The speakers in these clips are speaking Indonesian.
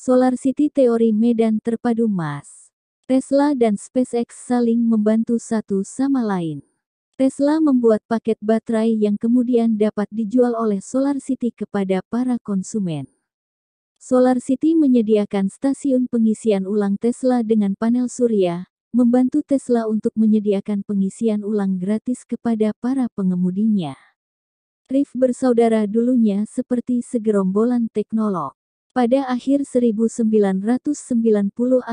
Solar City teori medan terpadu Mas. Tesla dan SpaceX saling membantu satu sama lain. Tesla membuat paket baterai yang kemudian dapat dijual oleh Solar City kepada para konsumen. Solar City menyediakan stasiun pengisian ulang Tesla dengan panel surya, membantu Tesla untuk menyediakan pengisian ulang gratis kepada para pengemudinya. Rif bersaudara dulunya seperti segerombolan teknolog. Pada akhir 1990-an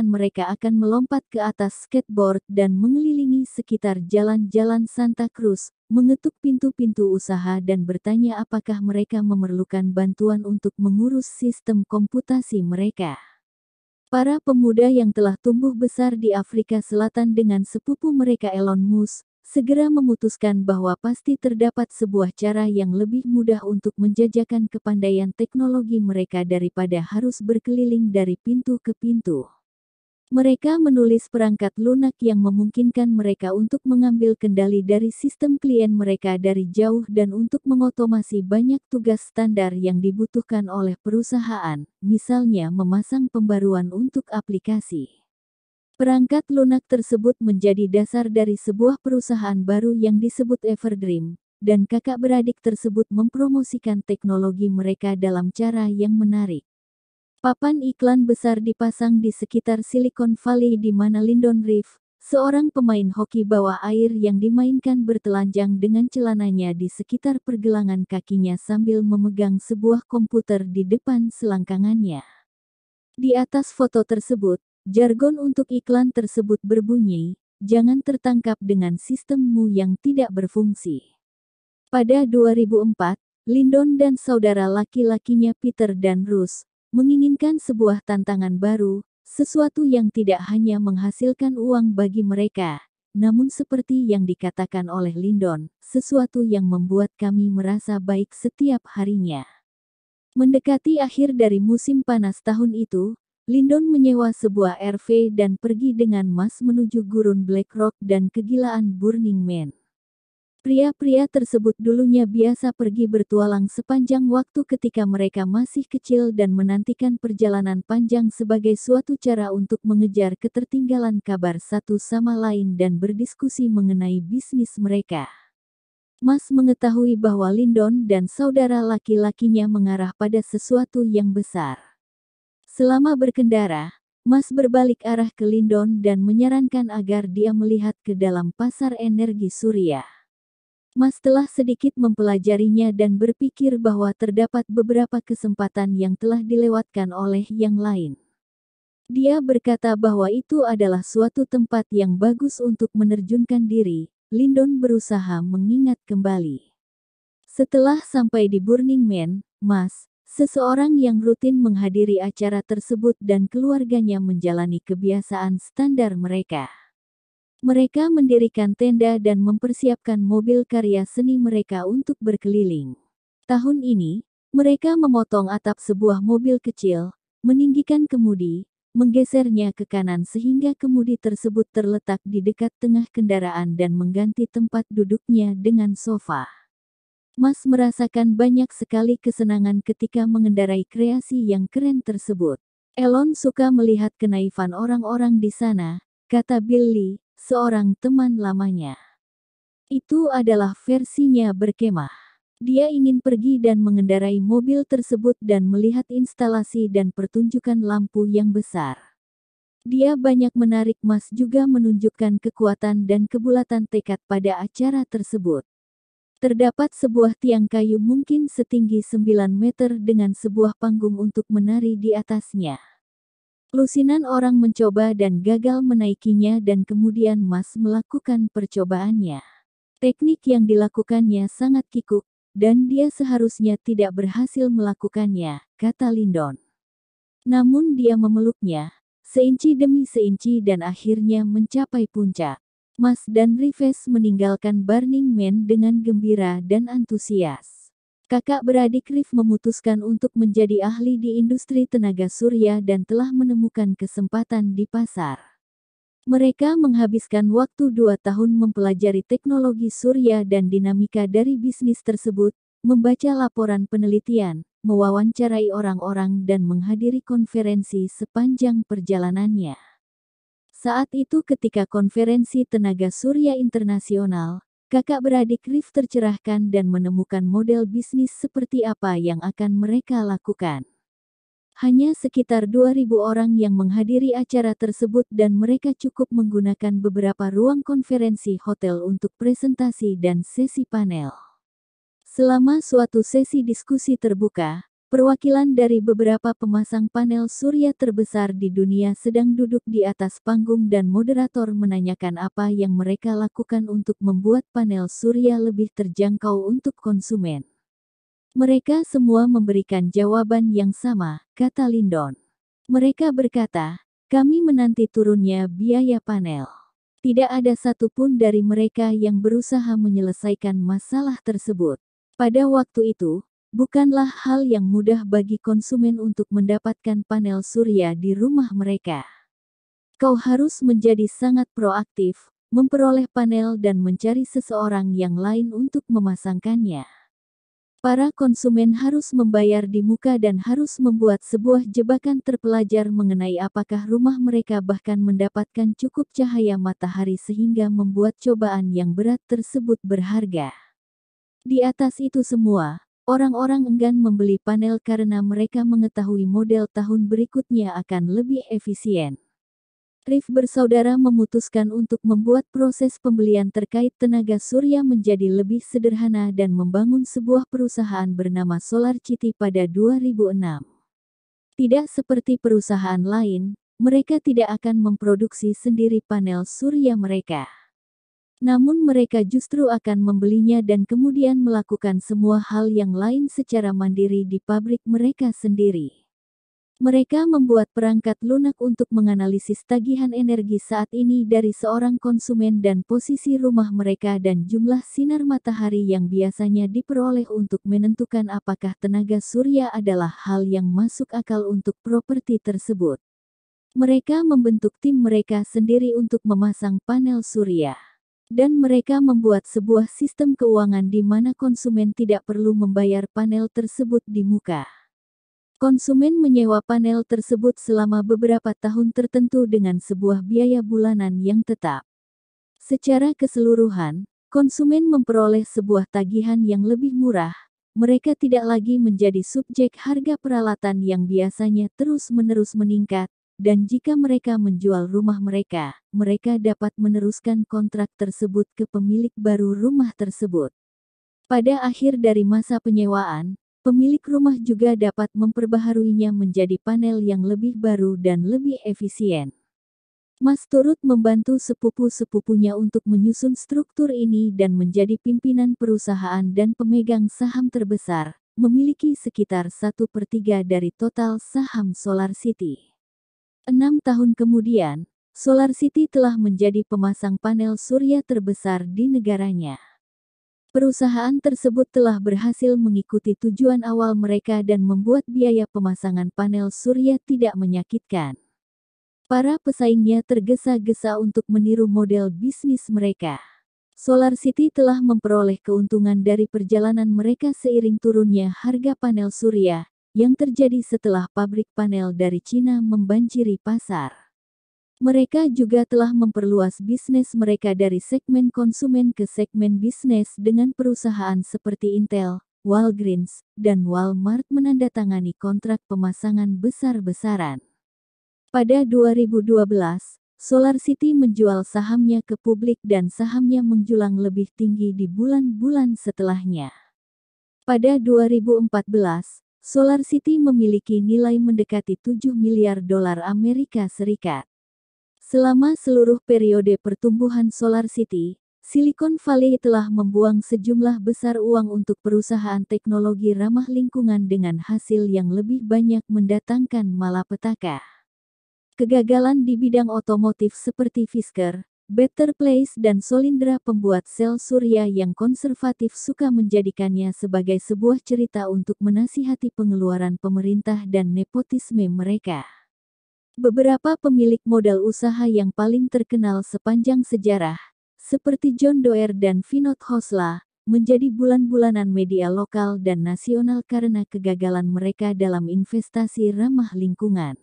mereka akan melompat ke atas skateboard dan mengelilingi sekitar jalan-jalan Santa Cruz, mengetuk pintu-pintu usaha dan bertanya apakah mereka memerlukan bantuan untuk mengurus sistem komputasi mereka. Para pemuda yang telah tumbuh besar di Afrika Selatan dengan sepupu mereka Elon Musk, segera memutuskan bahwa pasti terdapat sebuah cara yang lebih mudah untuk menjajakan kepandaian teknologi mereka daripada harus berkeliling dari pintu ke pintu. Mereka menulis perangkat lunak yang memungkinkan mereka untuk mengambil kendali dari sistem klien mereka dari jauh dan untuk mengotomasi banyak tugas standar yang dibutuhkan oleh perusahaan, misalnya memasang pembaruan untuk aplikasi. Perangkat lunak tersebut menjadi dasar dari sebuah perusahaan baru yang disebut Everdream, dan kakak beradik tersebut mempromosikan teknologi mereka dalam cara yang menarik. Papan iklan besar dipasang di sekitar Silicon Valley di mana Lyndon Reef, seorang pemain hoki bawah air yang dimainkan bertelanjang dengan celananya di sekitar pergelangan kakinya sambil memegang sebuah komputer di depan selangkangannya. Di atas foto tersebut, Jargon untuk iklan tersebut berbunyi, jangan tertangkap dengan sistemmu yang tidak berfungsi. Pada 2004, Lindon dan saudara laki-lakinya Peter dan Rus menginginkan sebuah tantangan baru, sesuatu yang tidak hanya menghasilkan uang bagi mereka, namun seperti yang dikatakan oleh Lindon, sesuatu yang membuat kami merasa baik setiap harinya. Mendekati akhir dari musim panas tahun itu, Lindon menyewa sebuah RV dan pergi dengan Mas menuju gurun Black Rock dan kegilaan Burning Man. Pria-pria tersebut dulunya biasa pergi bertualang sepanjang waktu ketika mereka masih kecil dan menantikan perjalanan panjang sebagai suatu cara untuk mengejar ketertinggalan kabar satu sama lain dan berdiskusi mengenai bisnis mereka. Mas mengetahui bahwa Lindon dan saudara laki-lakinya mengarah pada sesuatu yang besar. Selama berkendara, Mas berbalik arah ke Lindon dan menyarankan agar dia melihat ke dalam pasar energi surya. Mas telah sedikit mempelajarinya dan berpikir bahwa terdapat beberapa kesempatan yang telah dilewatkan oleh yang lain. Dia berkata bahwa itu adalah suatu tempat yang bagus untuk menerjunkan diri. Lindon berusaha mengingat kembali. Setelah sampai di Burning Man, Mas, Seseorang yang rutin menghadiri acara tersebut dan keluarganya menjalani kebiasaan standar mereka. Mereka mendirikan tenda dan mempersiapkan mobil karya seni mereka untuk berkeliling. Tahun ini, mereka memotong atap sebuah mobil kecil, meninggikan kemudi, menggesernya ke kanan sehingga kemudi tersebut terletak di dekat tengah kendaraan dan mengganti tempat duduknya dengan sofa. Mas merasakan banyak sekali kesenangan ketika mengendarai kreasi yang keren tersebut. Elon suka melihat kenaifan orang-orang di sana, kata Billy, seorang teman lamanya. Itu adalah versinya berkemah. Dia ingin pergi dan mengendarai mobil tersebut dan melihat instalasi dan pertunjukan lampu yang besar. Dia banyak menarik Mas juga menunjukkan kekuatan dan kebulatan tekad pada acara tersebut. Terdapat sebuah tiang kayu mungkin setinggi 9 meter dengan sebuah panggung untuk menari di atasnya. Lusinan orang mencoba dan gagal menaikinya dan kemudian Mas melakukan percobaannya. Teknik yang dilakukannya sangat kikuk, dan dia seharusnya tidak berhasil melakukannya, kata Lindon. Namun dia memeluknya, seinci demi seinci dan akhirnya mencapai puncak. Mas dan Rives meninggalkan Burning Man dengan gembira dan antusias. Kakak beradik Rif memutuskan untuk menjadi ahli di industri tenaga surya dan telah menemukan kesempatan di pasar. Mereka menghabiskan waktu dua tahun mempelajari teknologi surya dan dinamika dari bisnis tersebut, membaca laporan penelitian, mewawancarai orang-orang dan menghadiri konferensi sepanjang perjalanannya. Saat itu ketika konferensi tenaga surya internasional, kakak beradik Rif tercerahkan dan menemukan model bisnis seperti apa yang akan mereka lakukan. Hanya sekitar 2.000 orang yang menghadiri acara tersebut dan mereka cukup menggunakan beberapa ruang konferensi hotel untuk presentasi dan sesi panel. Selama suatu sesi diskusi terbuka, Perwakilan dari beberapa pemasang panel surya terbesar di dunia sedang duduk di atas panggung dan moderator menanyakan apa yang mereka lakukan untuk membuat panel surya lebih terjangkau untuk konsumen. Mereka semua memberikan jawaban yang sama, kata Lindon. Mereka berkata, kami menanti turunnya biaya panel. Tidak ada satupun dari mereka yang berusaha menyelesaikan masalah tersebut. Pada waktu itu, Bukanlah hal yang mudah bagi konsumen untuk mendapatkan panel surya di rumah mereka. Kau harus menjadi sangat proaktif, memperoleh panel dan mencari seseorang yang lain untuk memasangkannya. Para konsumen harus membayar di muka dan harus membuat sebuah jebakan terpelajar mengenai apakah rumah mereka bahkan mendapatkan cukup cahaya matahari sehingga membuat cobaan yang berat tersebut berharga. Di atas itu semua, Orang-orang enggan membeli panel karena mereka mengetahui model tahun berikutnya akan lebih efisien. Rif bersaudara memutuskan untuk membuat proses pembelian terkait tenaga surya menjadi lebih sederhana dan membangun sebuah perusahaan bernama Solar City pada 2006. Tidak seperti perusahaan lain, mereka tidak akan memproduksi sendiri panel surya mereka. Namun mereka justru akan membelinya dan kemudian melakukan semua hal yang lain secara mandiri di pabrik mereka sendiri. Mereka membuat perangkat lunak untuk menganalisis tagihan energi saat ini dari seorang konsumen dan posisi rumah mereka dan jumlah sinar matahari yang biasanya diperoleh untuk menentukan apakah tenaga surya adalah hal yang masuk akal untuk properti tersebut. Mereka membentuk tim mereka sendiri untuk memasang panel surya. Dan mereka membuat sebuah sistem keuangan di mana konsumen tidak perlu membayar panel tersebut di muka. Konsumen menyewa panel tersebut selama beberapa tahun tertentu dengan sebuah biaya bulanan yang tetap. Secara keseluruhan, konsumen memperoleh sebuah tagihan yang lebih murah. Mereka tidak lagi menjadi subjek harga peralatan yang biasanya terus-menerus meningkat, dan jika mereka menjual rumah mereka, mereka dapat meneruskan kontrak tersebut ke pemilik baru rumah tersebut. Pada akhir dari masa penyewaan, pemilik rumah juga dapat memperbaharuinya menjadi panel yang lebih baru dan lebih efisien. Mas turut membantu sepupu-sepupunya untuk menyusun struktur ini dan menjadi pimpinan perusahaan dan pemegang saham terbesar, memiliki sekitar 1 per 3 dari total saham Solar City. Enam tahun kemudian, Solar City telah menjadi pemasang panel surya terbesar di negaranya. Perusahaan tersebut telah berhasil mengikuti tujuan awal mereka dan membuat biaya pemasangan panel surya tidak menyakitkan. Para pesaingnya tergesa-gesa untuk meniru model bisnis mereka. Solar City telah memperoleh keuntungan dari perjalanan mereka seiring turunnya harga panel surya, yang terjadi setelah pabrik panel dari China membanjiri pasar. Mereka juga telah memperluas bisnis mereka dari segmen konsumen ke segmen bisnis dengan perusahaan seperti Intel, Walgreens, dan Walmart menandatangani kontrak pemasangan besar-besaran. Pada 2012, SolarCity menjual sahamnya ke publik dan sahamnya menjulang lebih tinggi di bulan-bulan setelahnya. Pada 2014, Solar City memiliki nilai mendekati 7 miliar dolar Amerika Serikat. Selama seluruh periode pertumbuhan Solar City, Silicon Valley telah membuang sejumlah besar uang untuk perusahaan teknologi ramah lingkungan dengan hasil yang lebih banyak mendatangkan malapetaka. Kegagalan di bidang otomotif seperti Fisker, Better Place dan Solindra pembuat sel surya yang konservatif suka menjadikannya sebagai sebuah cerita untuk menasihati pengeluaran pemerintah dan nepotisme mereka. Beberapa pemilik modal usaha yang paling terkenal sepanjang sejarah, seperti John Doer dan Vinod Khosla, menjadi bulan-bulanan media lokal dan nasional karena kegagalan mereka dalam investasi ramah lingkungan.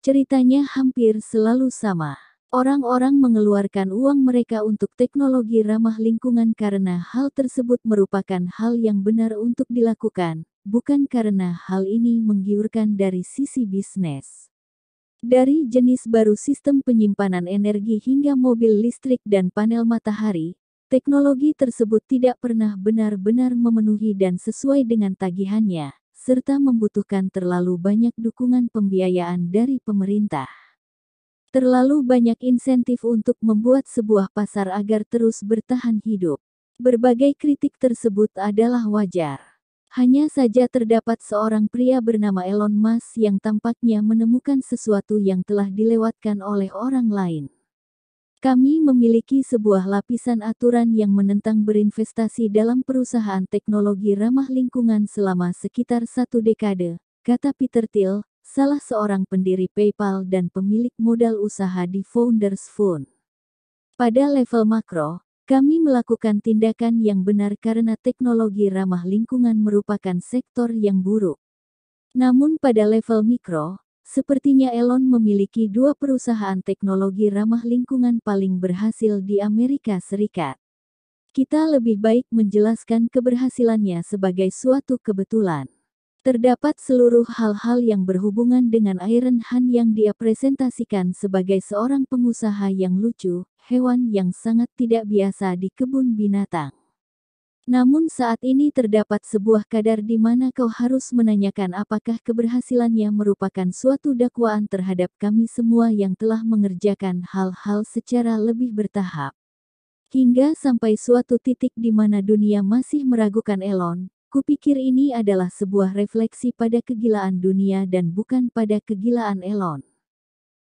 Ceritanya hampir selalu sama Orang-orang mengeluarkan uang mereka untuk teknologi ramah lingkungan karena hal tersebut merupakan hal yang benar untuk dilakukan, bukan karena hal ini menggiurkan dari sisi bisnis. Dari jenis baru sistem penyimpanan energi hingga mobil listrik dan panel matahari, teknologi tersebut tidak pernah benar-benar memenuhi dan sesuai dengan tagihannya, serta membutuhkan terlalu banyak dukungan pembiayaan dari pemerintah. Terlalu banyak insentif untuk membuat sebuah pasar agar terus bertahan hidup. Berbagai kritik tersebut adalah wajar. Hanya saja terdapat seorang pria bernama Elon Musk yang tampaknya menemukan sesuatu yang telah dilewatkan oleh orang lain. Kami memiliki sebuah lapisan aturan yang menentang berinvestasi dalam perusahaan teknologi ramah lingkungan selama sekitar satu dekade, kata Peter Thiel, salah seorang pendiri PayPal dan pemilik modal usaha di Founders Fund. Pada level makro, kami melakukan tindakan yang benar karena teknologi ramah lingkungan merupakan sektor yang buruk. Namun pada level mikro, sepertinya Elon memiliki dua perusahaan teknologi ramah lingkungan paling berhasil di Amerika Serikat. Kita lebih baik menjelaskan keberhasilannya sebagai suatu kebetulan. Terdapat seluruh hal-hal yang berhubungan dengan Iron Han yang dia presentasikan sebagai seorang pengusaha yang lucu, hewan yang sangat tidak biasa di kebun binatang. Namun saat ini terdapat sebuah kadar di mana kau harus menanyakan apakah keberhasilannya merupakan suatu dakwaan terhadap kami semua yang telah mengerjakan hal-hal secara lebih bertahap. Hingga sampai suatu titik di mana dunia masih meragukan Elon, Kupikir ini adalah sebuah refleksi pada kegilaan dunia dan bukan pada kegilaan Elon.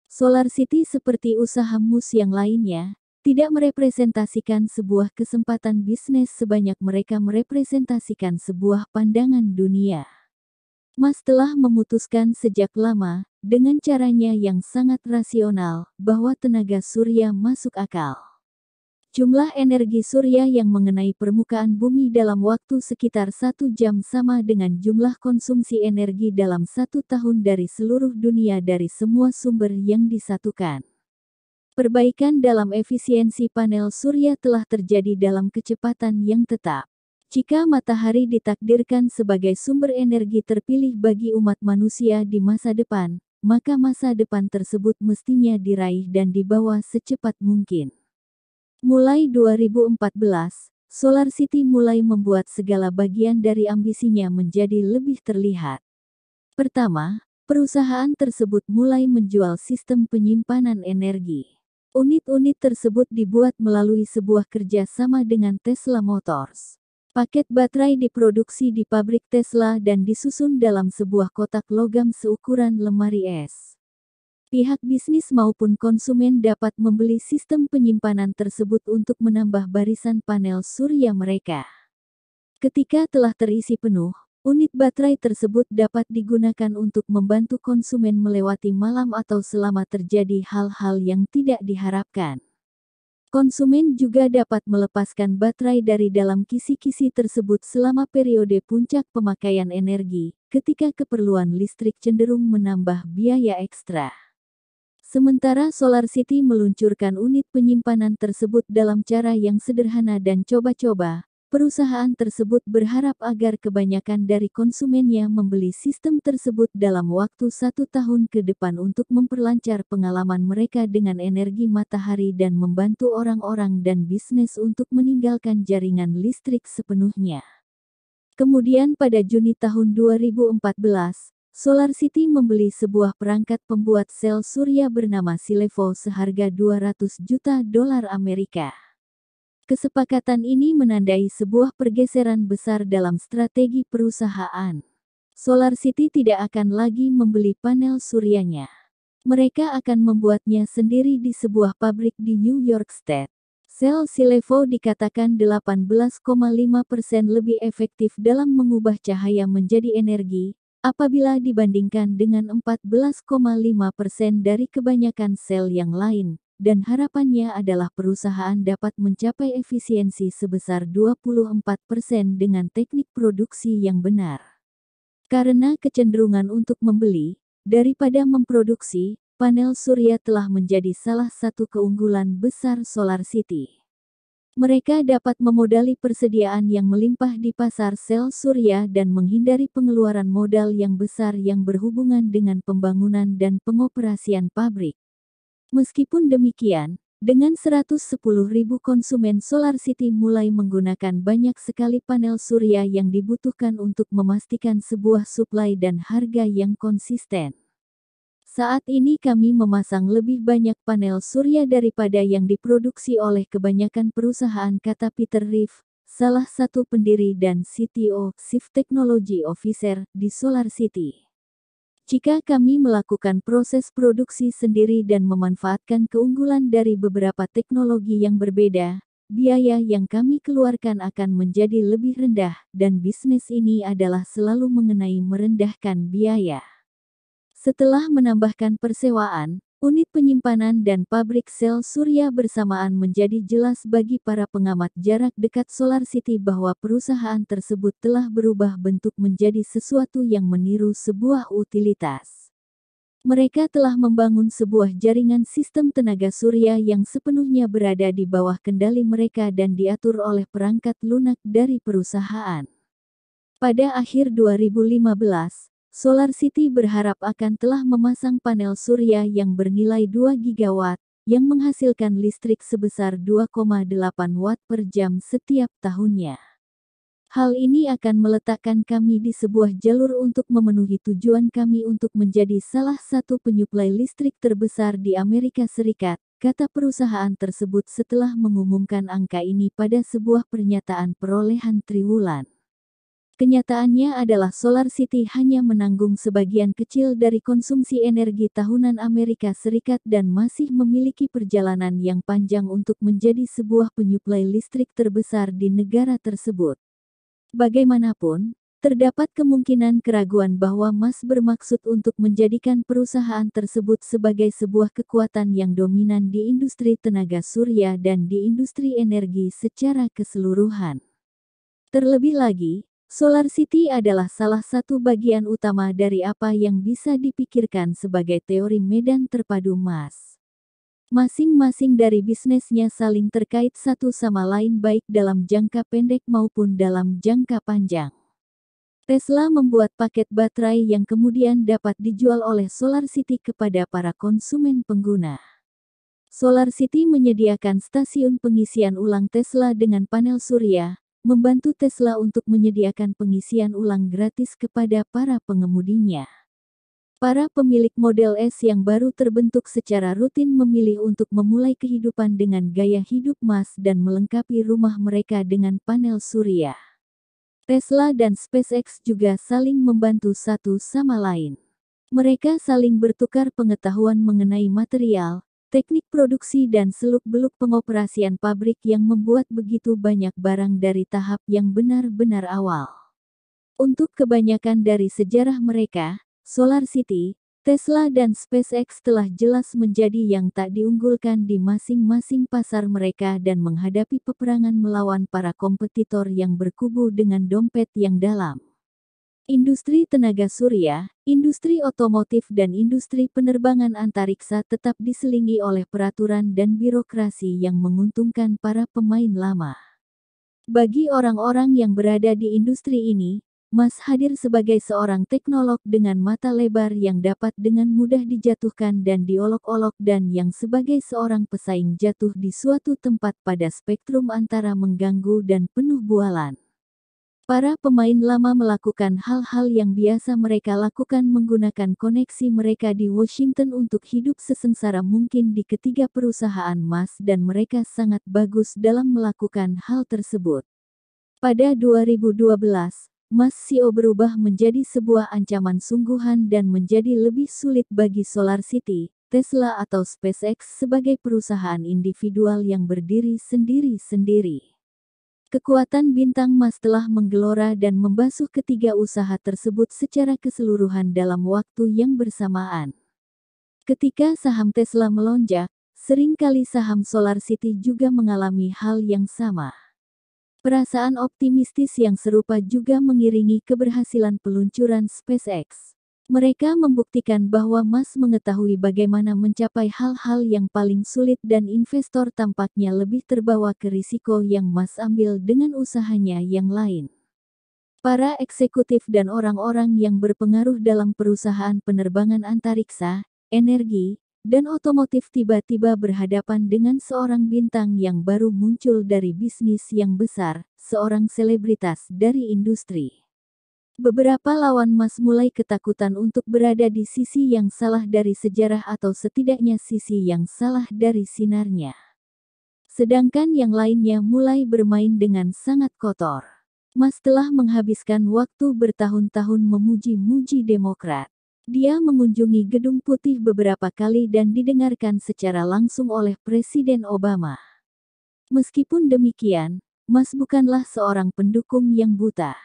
Solar City seperti usaha mus yang lainnya, tidak merepresentasikan sebuah kesempatan bisnis sebanyak mereka merepresentasikan sebuah pandangan dunia. Mas telah memutuskan sejak lama, dengan caranya yang sangat rasional, bahwa tenaga surya masuk akal. Jumlah energi surya yang mengenai permukaan bumi dalam waktu sekitar satu jam sama dengan jumlah konsumsi energi dalam satu tahun dari seluruh dunia dari semua sumber yang disatukan. Perbaikan dalam efisiensi panel surya telah terjadi dalam kecepatan yang tetap. Jika matahari ditakdirkan sebagai sumber energi terpilih bagi umat manusia di masa depan, maka masa depan tersebut mestinya diraih dan dibawa secepat mungkin. Mulai 2014, Solar City mulai membuat segala bagian dari ambisinya menjadi lebih terlihat. Pertama, perusahaan tersebut mulai menjual sistem penyimpanan energi. Unit-unit tersebut dibuat melalui sebuah kerja sama dengan Tesla Motors. Paket baterai diproduksi di pabrik Tesla dan disusun dalam sebuah kotak logam seukuran lemari es pihak bisnis maupun konsumen dapat membeli sistem penyimpanan tersebut untuk menambah barisan panel surya mereka. Ketika telah terisi penuh, unit baterai tersebut dapat digunakan untuk membantu konsumen melewati malam atau selama terjadi hal-hal yang tidak diharapkan. Konsumen juga dapat melepaskan baterai dari dalam kisi-kisi tersebut selama periode puncak pemakaian energi, ketika keperluan listrik cenderung menambah biaya ekstra. Sementara Solar City meluncurkan unit penyimpanan tersebut dalam cara yang sederhana dan coba-coba, perusahaan tersebut berharap agar kebanyakan dari konsumennya membeli sistem tersebut dalam waktu satu tahun ke depan untuk memperlancar pengalaman mereka dengan energi matahari dan membantu orang-orang dan bisnis untuk meninggalkan jaringan listrik sepenuhnya. Kemudian pada Juni tahun 2014, Solar City membeli sebuah perangkat pembuat sel surya bernama Silevo seharga 200 juta dolar Amerika. Kesepakatan ini menandai sebuah pergeseran besar dalam strategi perusahaan. Solar City tidak akan lagi membeli panel suryanya. Mereka akan membuatnya sendiri di sebuah pabrik di New York State. Sel Silevo dikatakan 18,5% lebih efektif dalam mengubah cahaya menjadi energi, apabila dibandingkan dengan 14,5 persen dari kebanyakan sel yang lain, dan harapannya adalah perusahaan dapat mencapai efisiensi sebesar 24 persen dengan teknik produksi yang benar. Karena kecenderungan untuk membeli, daripada memproduksi, panel surya telah menjadi salah satu keunggulan besar Solar City. Mereka dapat memodali persediaan yang melimpah di pasar sel surya dan menghindari pengeluaran modal yang besar yang berhubungan dengan pembangunan dan pengoperasian pabrik. Meskipun demikian, dengan 110.000 konsumen Solar City mulai menggunakan banyak sekali panel surya yang dibutuhkan untuk memastikan sebuah suplai dan harga yang konsisten. Saat ini kami memasang lebih banyak panel surya daripada yang diproduksi oleh kebanyakan perusahaan kata Peter Riff, salah satu pendiri dan CTO, Chief Technology Officer, di Solar City. Jika kami melakukan proses produksi sendiri dan memanfaatkan keunggulan dari beberapa teknologi yang berbeda, biaya yang kami keluarkan akan menjadi lebih rendah, dan bisnis ini adalah selalu mengenai merendahkan biaya. Setelah menambahkan persewaan, unit penyimpanan dan pabrik sel surya bersamaan menjadi jelas bagi para pengamat jarak dekat Solar City bahwa perusahaan tersebut telah berubah bentuk menjadi sesuatu yang meniru sebuah utilitas. Mereka telah membangun sebuah jaringan sistem tenaga surya yang sepenuhnya berada di bawah kendali mereka dan diatur oleh perangkat lunak dari perusahaan. Pada akhir 2015, Solar City berharap akan telah memasang panel surya yang bernilai 2 gigawatt, yang menghasilkan listrik sebesar 2,8 watt per jam setiap tahunnya. Hal ini akan meletakkan kami di sebuah jalur untuk memenuhi tujuan kami untuk menjadi salah satu penyuplai listrik terbesar di Amerika Serikat, kata perusahaan tersebut setelah mengumumkan angka ini pada sebuah pernyataan perolehan triwulan. Kenyataannya adalah Solar City hanya menanggung sebagian kecil dari konsumsi energi tahunan Amerika Serikat dan masih memiliki perjalanan yang panjang untuk menjadi sebuah penyuplai listrik terbesar di negara tersebut. Bagaimanapun, terdapat kemungkinan keraguan bahwa Mas bermaksud untuk menjadikan perusahaan tersebut sebagai sebuah kekuatan yang dominan di industri tenaga surya dan di industri energi secara keseluruhan. Terlebih lagi, Solar City adalah salah satu bagian utama dari apa yang bisa dipikirkan sebagai teori medan terpadu Mas. Masing-masing dari bisnisnya saling terkait satu sama lain baik dalam jangka pendek maupun dalam jangka panjang. Tesla membuat paket baterai yang kemudian dapat dijual oleh Solar City kepada para konsumen pengguna. Solar City menyediakan stasiun pengisian ulang Tesla dengan panel surya, membantu Tesla untuk menyediakan pengisian ulang gratis kepada para pengemudinya. Para pemilik model S yang baru terbentuk secara rutin memilih untuk memulai kehidupan dengan gaya hidup Mas dan melengkapi rumah mereka dengan panel surya. Tesla dan SpaceX juga saling membantu satu sama lain. Mereka saling bertukar pengetahuan mengenai material, teknik produksi dan seluk-beluk pengoperasian pabrik yang membuat begitu banyak barang dari tahap yang benar-benar awal. Untuk kebanyakan dari sejarah mereka, Solar City, Tesla dan SpaceX telah jelas menjadi yang tak diunggulkan di masing-masing pasar mereka dan menghadapi peperangan melawan para kompetitor yang berkubu dengan dompet yang dalam. Industri tenaga surya, industri otomotif dan industri penerbangan antariksa tetap diselingi oleh peraturan dan birokrasi yang menguntungkan para pemain lama. Bagi orang-orang yang berada di industri ini, Mas hadir sebagai seorang teknolog dengan mata lebar yang dapat dengan mudah dijatuhkan dan diolok-olok dan yang sebagai seorang pesaing jatuh di suatu tempat pada spektrum antara mengganggu dan penuh bualan. Para pemain lama melakukan hal-hal yang biasa mereka lakukan menggunakan koneksi mereka di Washington untuk hidup sesengsara mungkin di ketiga perusahaan emas dan mereka sangat bagus dalam melakukan hal tersebut. Pada 2012, Mas Sio berubah menjadi sebuah ancaman sungguhan dan menjadi lebih sulit bagi Solar City, Tesla atau SpaceX sebagai perusahaan individual yang berdiri sendiri-sendiri. Kekuatan bintang emas telah menggelora dan membasuh ketiga usaha tersebut secara keseluruhan dalam waktu yang bersamaan. Ketika saham Tesla melonjak, seringkali saham Solar City juga mengalami hal yang sama. Perasaan optimistis yang serupa juga mengiringi keberhasilan peluncuran SpaceX. Mereka membuktikan bahwa Mas mengetahui bagaimana mencapai hal-hal yang paling sulit dan investor tampaknya lebih terbawa ke risiko yang Mas ambil dengan usahanya yang lain. Para eksekutif dan orang-orang yang berpengaruh dalam perusahaan penerbangan antariksa, energi, dan otomotif tiba-tiba berhadapan dengan seorang bintang yang baru muncul dari bisnis yang besar, seorang selebritas dari industri. Beberapa lawan Mas mulai ketakutan untuk berada di sisi yang salah dari sejarah atau setidaknya sisi yang salah dari sinarnya. Sedangkan yang lainnya mulai bermain dengan sangat kotor. Mas telah menghabiskan waktu bertahun-tahun memuji-muji Demokrat. Dia mengunjungi Gedung Putih beberapa kali dan didengarkan secara langsung oleh Presiden Obama. Meskipun demikian, Mas bukanlah seorang pendukung yang buta.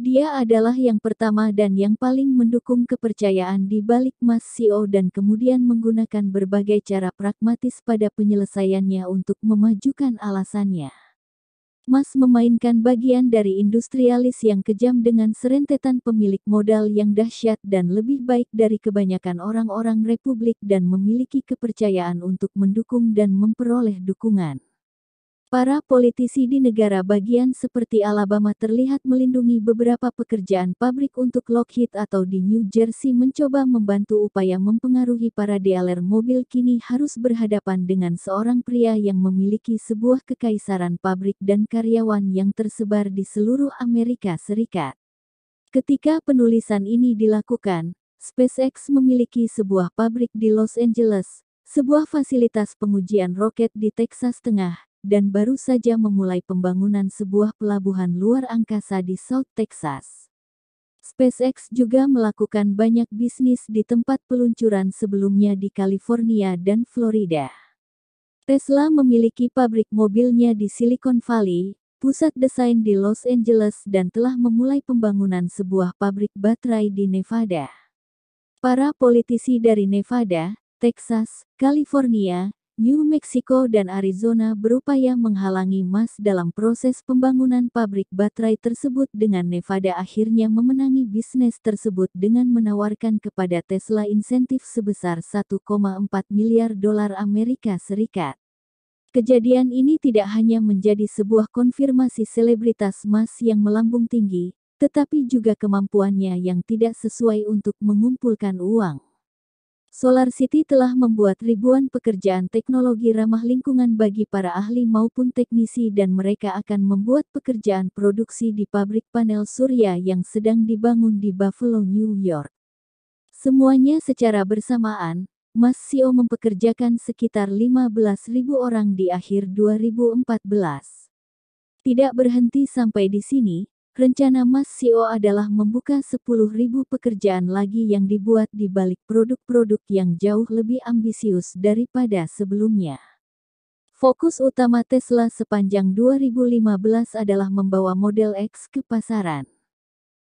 Dia adalah yang pertama dan yang paling mendukung kepercayaan di balik Mas Sio dan kemudian menggunakan berbagai cara pragmatis pada penyelesaiannya untuk memajukan alasannya. Mas memainkan bagian dari industrialis yang kejam dengan serentetan pemilik modal yang dahsyat dan lebih baik dari kebanyakan orang-orang Republik dan memiliki kepercayaan untuk mendukung dan memperoleh dukungan. Para politisi di negara bagian seperti Alabama terlihat melindungi beberapa pekerjaan pabrik untuk Lockheed atau di New Jersey mencoba membantu upaya mempengaruhi para dealer mobil kini harus berhadapan dengan seorang pria yang memiliki sebuah kekaisaran pabrik dan karyawan yang tersebar di seluruh Amerika Serikat. Ketika penulisan ini dilakukan, SpaceX memiliki sebuah pabrik di Los Angeles, sebuah fasilitas pengujian roket di Texas Tengah, dan baru saja memulai pembangunan sebuah pelabuhan luar angkasa di South Texas. SpaceX juga melakukan banyak bisnis di tempat peluncuran sebelumnya di California dan Florida. Tesla memiliki pabrik mobilnya di Silicon Valley, pusat desain di Los Angeles dan telah memulai pembangunan sebuah pabrik baterai di Nevada. Para politisi dari Nevada, Texas, California, New Mexico dan Arizona berupaya menghalangi Mas dalam proses pembangunan pabrik baterai tersebut dengan Nevada akhirnya memenangi bisnis tersebut dengan menawarkan kepada Tesla insentif sebesar 1,4 miliar dolar Amerika Serikat. Kejadian ini tidak hanya menjadi sebuah konfirmasi selebritas Mas yang melambung tinggi, tetapi juga kemampuannya yang tidak sesuai untuk mengumpulkan uang. Solar City telah membuat ribuan pekerjaan teknologi ramah lingkungan bagi para ahli maupun teknisi dan mereka akan membuat pekerjaan produksi di pabrik panel surya yang sedang dibangun di Buffalo, New York. Semuanya secara bersamaan, Mas Sio mempekerjakan sekitar 15.000 orang di akhir 2014. Tidak berhenti sampai di sini, Rencana Mas Sio e adalah membuka 10.000 pekerjaan lagi yang dibuat di balik produk-produk yang jauh lebih ambisius daripada sebelumnya. Fokus utama Tesla sepanjang 2015 adalah membawa Model X ke pasaran.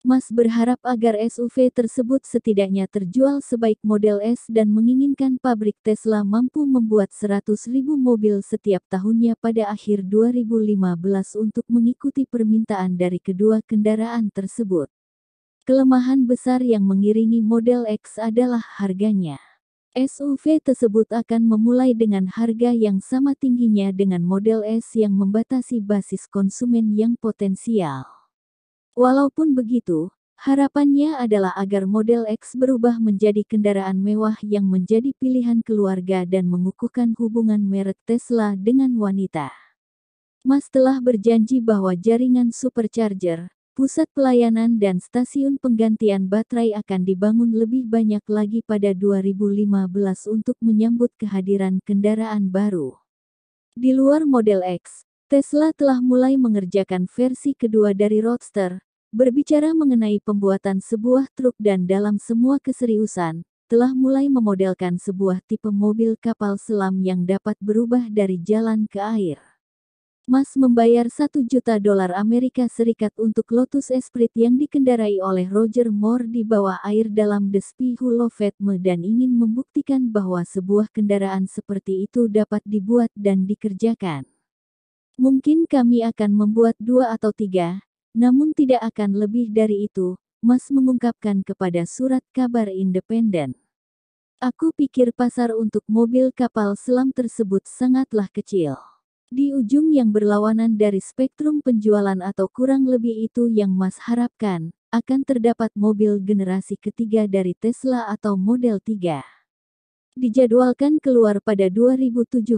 Mas berharap agar SUV tersebut setidaknya terjual sebaik model S dan menginginkan pabrik Tesla mampu membuat 100.000 mobil setiap tahunnya pada akhir 2015 untuk mengikuti permintaan dari kedua kendaraan tersebut. Kelemahan besar yang mengiringi model X adalah harganya. SUV tersebut akan memulai dengan harga yang sama tingginya dengan model S yang membatasi basis konsumen yang potensial. Walaupun begitu, harapannya adalah agar model X berubah menjadi kendaraan mewah yang menjadi pilihan keluarga dan mengukuhkan hubungan merek Tesla dengan wanita. Mas telah berjanji bahwa jaringan supercharger, pusat pelayanan dan stasiun penggantian baterai akan dibangun lebih banyak lagi pada 2015 untuk menyambut kehadiran kendaraan baru. Di luar model X, Tesla telah mulai mengerjakan versi kedua dari Roadster, berbicara mengenai pembuatan sebuah truk dan dalam semua keseriusan, telah mulai memodelkan sebuah tipe mobil kapal selam yang dapat berubah dari jalan ke air. Mas membayar 1 juta dolar Amerika Serikat untuk Lotus Esprit yang dikendarai oleh Roger Moore di bawah air dalam The Spihulovetme dan ingin membuktikan bahwa sebuah kendaraan seperti itu dapat dibuat dan dikerjakan. Mungkin kami akan membuat dua atau tiga, namun tidak akan lebih dari itu, Mas mengungkapkan kepada surat kabar independen. Aku pikir pasar untuk mobil kapal selam tersebut sangatlah kecil. Di ujung yang berlawanan dari spektrum penjualan atau kurang lebih itu yang Mas harapkan, akan terdapat mobil generasi ketiga dari Tesla atau Model 3. Dijadwalkan keluar pada 2017,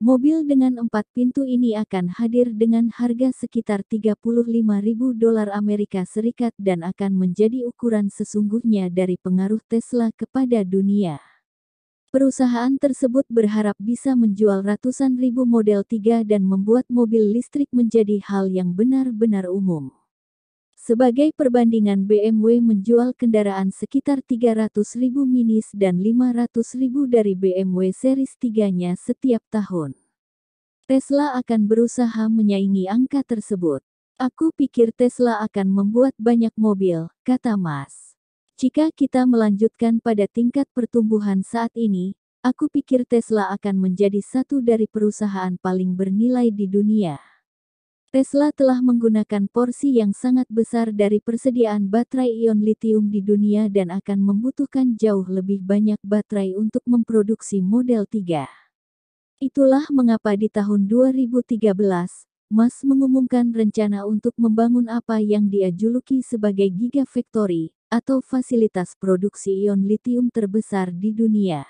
Mobil dengan empat pintu ini akan hadir dengan harga sekitar ribu dolar Amerika Serikat dan akan menjadi ukuran sesungguhnya dari pengaruh Tesla kepada dunia. Perusahaan tersebut berharap bisa menjual ratusan ribu model 3 dan membuat mobil listrik menjadi hal yang benar-benar umum. Sebagai perbandingan BMW menjual kendaraan sekitar 300.000 minis dan 500.000 dari BMW series 3-nya setiap tahun. Tesla akan berusaha menyaingi angka tersebut. Aku pikir Tesla akan membuat banyak mobil, kata Mas. Jika kita melanjutkan pada tingkat pertumbuhan saat ini, aku pikir Tesla akan menjadi satu dari perusahaan paling bernilai di dunia. Tesla telah menggunakan porsi yang sangat besar dari persediaan baterai ion litium di dunia dan akan membutuhkan jauh lebih banyak baterai untuk memproduksi model 3. Itulah mengapa di tahun 2013, Mas mengumumkan rencana untuk membangun apa yang dia juluki sebagai Gigafactory, atau fasilitas produksi ion litium terbesar di dunia.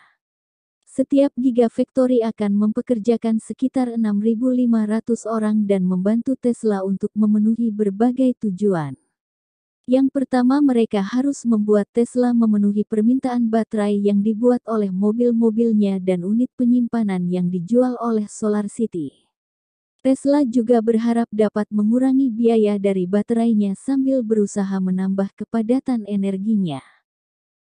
Setiap Gigafactory akan mempekerjakan sekitar 6.500 orang dan membantu Tesla untuk memenuhi berbagai tujuan. Yang pertama mereka harus membuat Tesla memenuhi permintaan baterai yang dibuat oleh mobil-mobilnya dan unit penyimpanan yang dijual oleh Solar City. Tesla juga berharap dapat mengurangi biaya dari baterainya sambil berusaha menambah kepadatan energinya.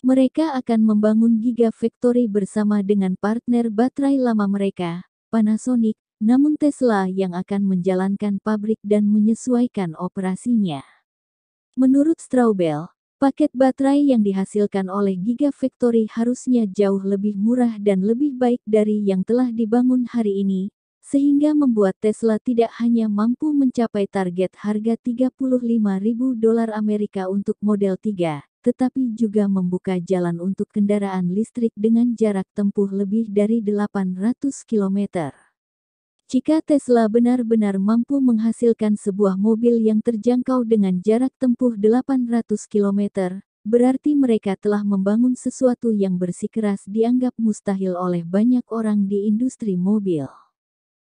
Mereka akan membangun Gigafactory bersama dengan partner baterai lama mereka, Panasonic, namun Tesla yang akan menjalankan pabrik dan menyesuaikan operasinya. Menurut Straubel, paket baterai yang dihasilkan oleh Gigafactory harusnya jauh lebih murah dan lebih baik dari yang telah dibangun hari ini, sehingga membuat Tesla tidak hanya mampu mencapai target harga 35.000 dolar Amerika untuk model 3, tetapi juga membuka jalan untuk kendaraan listrik dengan jarak tempuh lebih dari 800 km. Jika Tesla benar-benar mampu menghasilkan sebuah mobil yang terjangkau dengan jarak tempuh 800 km, berarti mereka telah membangun sesuatu yang bersikeras dianggap mustahil oleh banyak orang di industri mobil.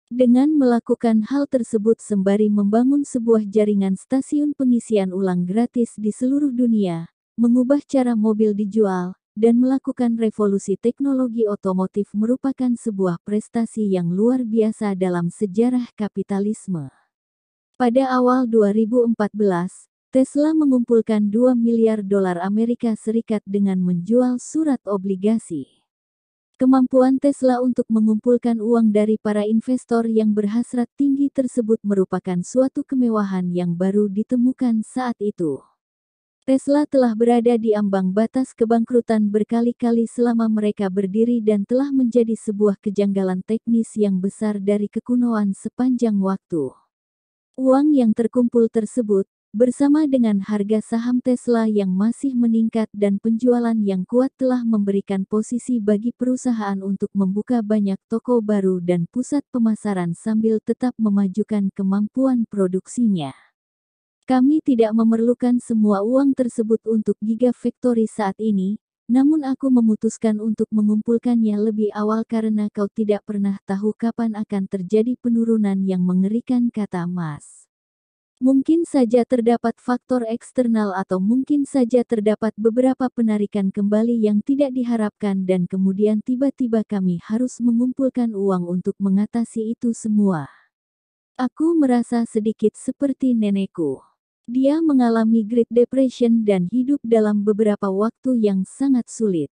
Dengan melakukan hal tersebut sembari membangun sebuah jaringan stasiun pengisian ulang gratis di seluruh dunia, mengubah cara mobil dijual, dan melakukan revolusi teknologi otomotif merupakan sebuah prestasi yang luar biasa dalam sejarah kapitalisme. Pada awal 2014, Tesla mengumpulkan 2 miliar dolar Amerika Serikat dengan menjual surat obligasi. Kemampuan Tesla untuk mengumpulkan uang dari para investor yang berhasrat tinggi tersebut merupakan suatu kemewahan yang baru ditemukan saat itu. Tesla telah berada di ambang batas kebangkrutan berkali-kali selama mereka berdiri dan telah menjadi sebuah kejanggalan teknis yang besar dari kekunoan sepanjang waktu. Uang yang terkumpul tersebut, bersama dengan harga saham Tesla yang masih meningkat dan penjualan yang kuat telah memberikan posisi bagi perusahaan untuk membuka banyak toko baru dan pusat pemasaran sambil tetap memajukan kemampuan produksinya. Kami tidak memerlukan semua uang tersebut untuk Giga Factory saat ini, namun aku memutuskan untuk mengumpulkannya lebih awal karena kau tidak pernah tahu kapan akan terjadi penurunan yang mengerikan kata Mas. Mungkin saja terdapat faktor eksternal atau mungkin saja terdapat beberapa penarikan kembali yang tidak diharapkan dan kemudian tiba-tiba kami harus mengumpulkan uang untuk mengatasi itu semua. Aku merasa sedikit seperti nenekku. Dia mengalami Great Depression dan hidup dalam beberapa waktu yang sangat sulit.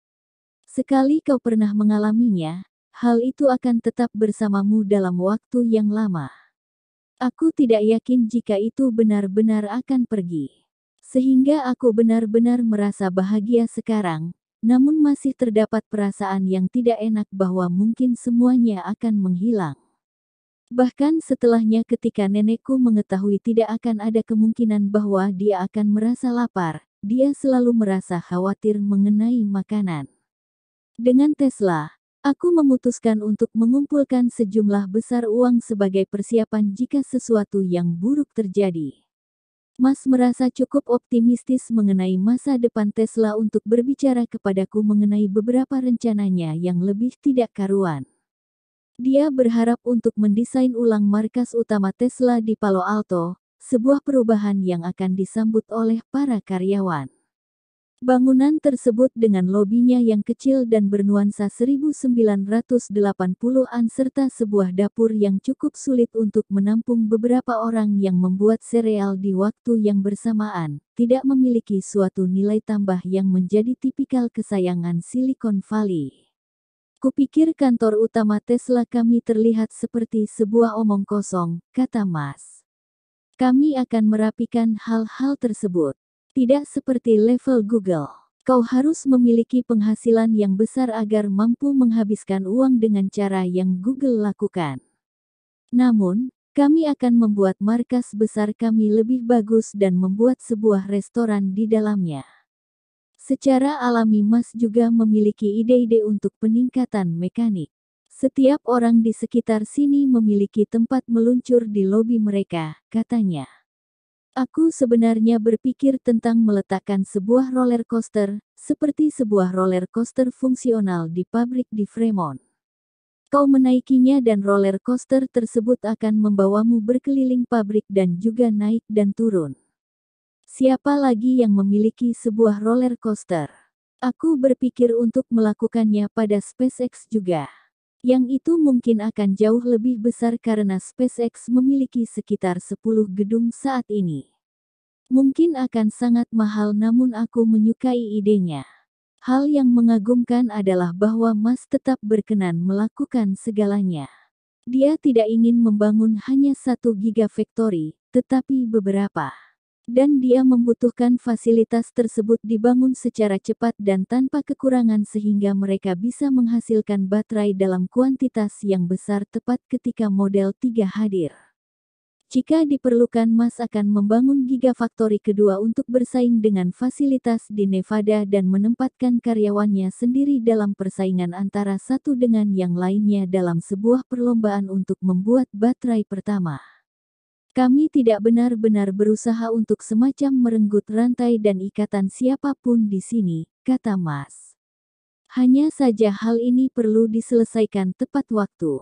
Sekali kau pernah mengalaminya, hal itu akan tetap bersamamu dalam waktu yang lama. Aku tidak yakin jika itu benar-benar akan pergi. Sehingga aku benar-benar merasa bahagia sekarang, namun masih terdapat perasaan yang tidak enak bahwa mungkin semuanya akan menghilang. Bahkan setelahnya ketika nenekku mengetahui tidak akan ada kemungkinan bahwa dia akan merasa lapar, dia selalu merasa khawatir mengenai makanan. Dengan Tesla, aku memutuskan untuk mengumpulkan sejumlah besar uang sebagai persiapan jika sesuatu yang buruk terjadi. Mas merasa cukup optimistis mengenai masa depan Tesla untuk berbicara kepadaku mengenai beberapa rencananya yang lebih tidak karuan. Dia berharap untuk mendesain ulang markas utama Tesla di Palo Alto, sebuah perubahan yang akan disambut oleh para karyawan. Bangunan tersebut dengan lobinya yang kecil dan bernuansa 1980-an serta sebuah dapur yang cukup sulit untuk menampung beberapa orang yang membuat sereal di waktu yang bersamaan, tidak memiliki suatu nilai tambah yang menjadi tipikal kesayangan Silicon Valley. Kupikir kantor utama Tesla kami terlihat seperti sebuah omong kosong, kata Mas. Kami akan merapikan hal-hal tersebut. Tidak seperti level Google. Kau harus memiliki penghasilan yang besar agar mampu menghabiskan uang dengan cara yang Google lakukan. Namun, kami akan membuat markas besar kami lebih bagus dan membuat sebuah restoran di dalamnya. Secara alami Mas juga memiliki ide-ide untuk peningkatan mekanik. Setiap orang di sekitar sini memiliki tempat meluncur di lobi mereka, katanya. Aku sebenarnya berpikir tentang meletakkan sebuah roller coaster, seperti sebuah roller coaster fungsional di pabrik di Fremont. Kau menaikinya dan roller coaster tersebut akan membawamu berkeliling pabrik dan juga naik dan turun. Siapa lagi yang memiliki sebuah roller coaster? Aku berpikir untuk melakukannya pada SpaceX juga. Yang itu mungkin akan jauh lebih besar karena SpaceX memiliki sekitar 10 gedung saat ini. Mungkin akan sangat mahal namun aku menyukai idenya. Hal yang mengagumkan adalah bahwa Mas tetap berkenan melakukan segalanya. Dia tidak ingin membangun hanya satu gigafactory, tetapi beberapa dan dia membutuhkan fasilitas tersebut dibangun secara cepat dan tanpa kekurangan sehingga mereka bisa menghasilkan baterai dalam kuantitas yang besar tepat ketika model 3 hadir. Jika diperlukan Mas akan membangun gigafaktori kedua untuk bersaing dengan fasilitas di Nevada dan menempatkan karyawannya sendiri dalam persaingan antara satu dengan yang lainnya dalam sebuah perlombaan untuk membuat baterai pertama. Kami tidak benar-benar berusaha untuk semacam merenggut rantai dan ikatan siapapun di sini, kata Mas. Hanya saja hal ini perlu diselesaikan tepat waktu.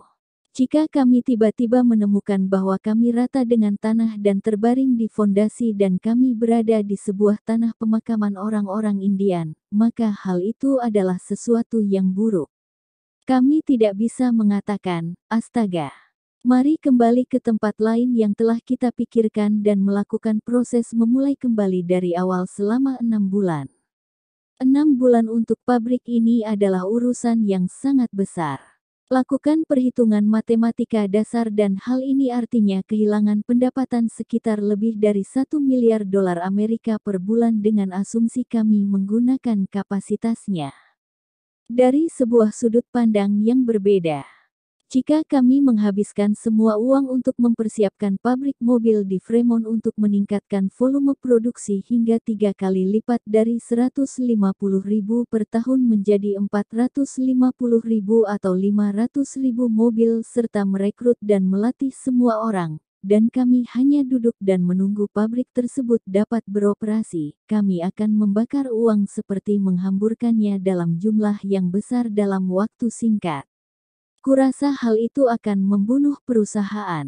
Jika kami tiba-tiba menemukan bahwa kami rata dengan tanah dan terbaring di fondasi dan kami berada di sebuah tanah pemakaman orang-orang Indian, maka hal itu adalah sesuatu yang buruk. Kami tidak bisa mengatakan, astaga. Mari kembali ke tempat lain yang telah kita pikirkan dan melakukan proses memulai kembali dari awal selama enam bulan. Enam bulan untuk pabrik ini adalah urusan yang sangat besar. Lakukan perhitungan matematika dasar dan hal ini artinya kehilangan pendapatan sekitar lebih dari 1 miliar dolar Amerika per bulan dengan asumsi kami menggunakan kapasitasnya. Dari sebuah sudut pandang yang berbeda. Jika kami menghabiskan semua uang untuk mempersiapkan pabrik mobil di Fremont untuk meningkatkan volume produksi hingga tiga kali lipat dari 150 ribu per tahun menjadi 450 ribu atau 500 ribu mobil serta merekrut dan melatih semua orang, dan kami hanya duduk dan menunggu pabrik tersebut dapat beroperasi, kami akan membakar uang seperti menghamburkannya dalam jumlah yang besar dalam waktu singkat. Kurasa hal itu akan membunuh perusahaan.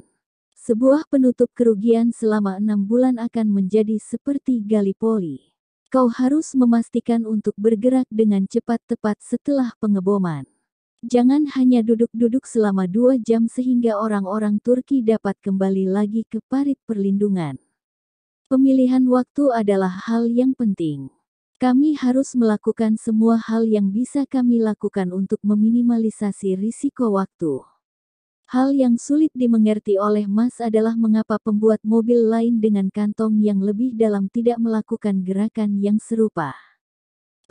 Sebuah penutup kerugian selama enam bulan akan menjadi seperti poli. Kau harus memastikan untuk bergerak dengan cepat tepat setelah pengeboman. Jangan hanya duduk-duduk selama dua jam sehingga orang-orang Turki dapat kembali lagi ke parit perlindungan. Pemilihan waktu adalah hal yang penting. Kami harus melakukan semua hal yang bisa kami lakukan untuk meminimalisasi risiko waktu. Hal yang sulit dimengerti oleh Mas adalah mengapa pembuat mobil lain dengan kantong yang lebih dalam tidak melakukan gerakan yang serupa.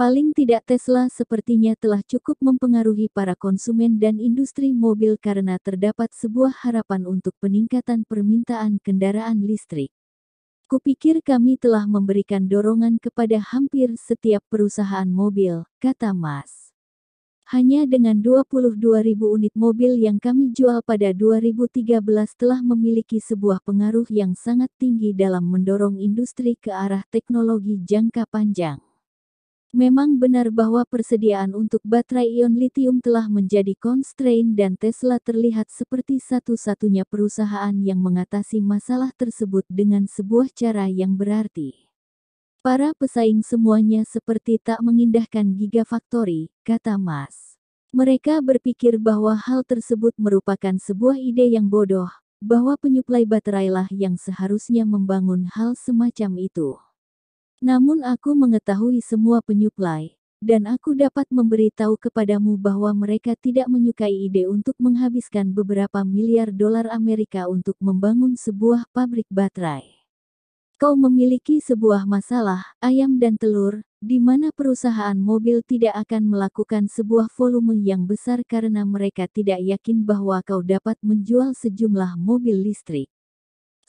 Paling tidak Tesla sepertinya telah cukup mempengaruhi para konsumen dan industri mobil karena terdapat sebuah harapan untuk peningkatan permintaan kendaraan listrik. Kupikir kami telah memberikan dorongan kepada hampir setiap perusahaan mobil, kata Mas. Hanya dengan 22 ribu unit mobil yang kami jual pada 2013 telah memiliki sebuah pengaruh yang sangat tinggi dalam mendorong industri ke arah teknologi jangka panjang. Memang benar bahwa persediaan untuk baterai ion litium telah menjadi constraint dan Tesla terlihat seperti satu-satunya perusahaan yang mengatasi masalah tersebut dengan sebuah cara yang berarti. Para pesaing semuanya seperti tak mengindahkan Gigafactory, kata Mas. Mereka berpikir bahwa hal tersebut merupakan sebuah ide yang bodoh, bahwa penyuplai baterailah yang seharusnya membangun hal semacam itu. Namun aku mengetahui semua penyuplai, dan aku dapat memberitahu kepadamu bahwa mereka tidak menyukai ide untuk menghabiskan beberapa miliar dolar Amerika untuk membangun sebuah pabrik baterai. Kau memiliki sebuah masalah, ayam dan telur, di mana perusahaan mobil tidak akan melakukan sebuah volume yang besar karena mereka tidak yakin bahwa kau dapat menjual sejumlah mobil listrik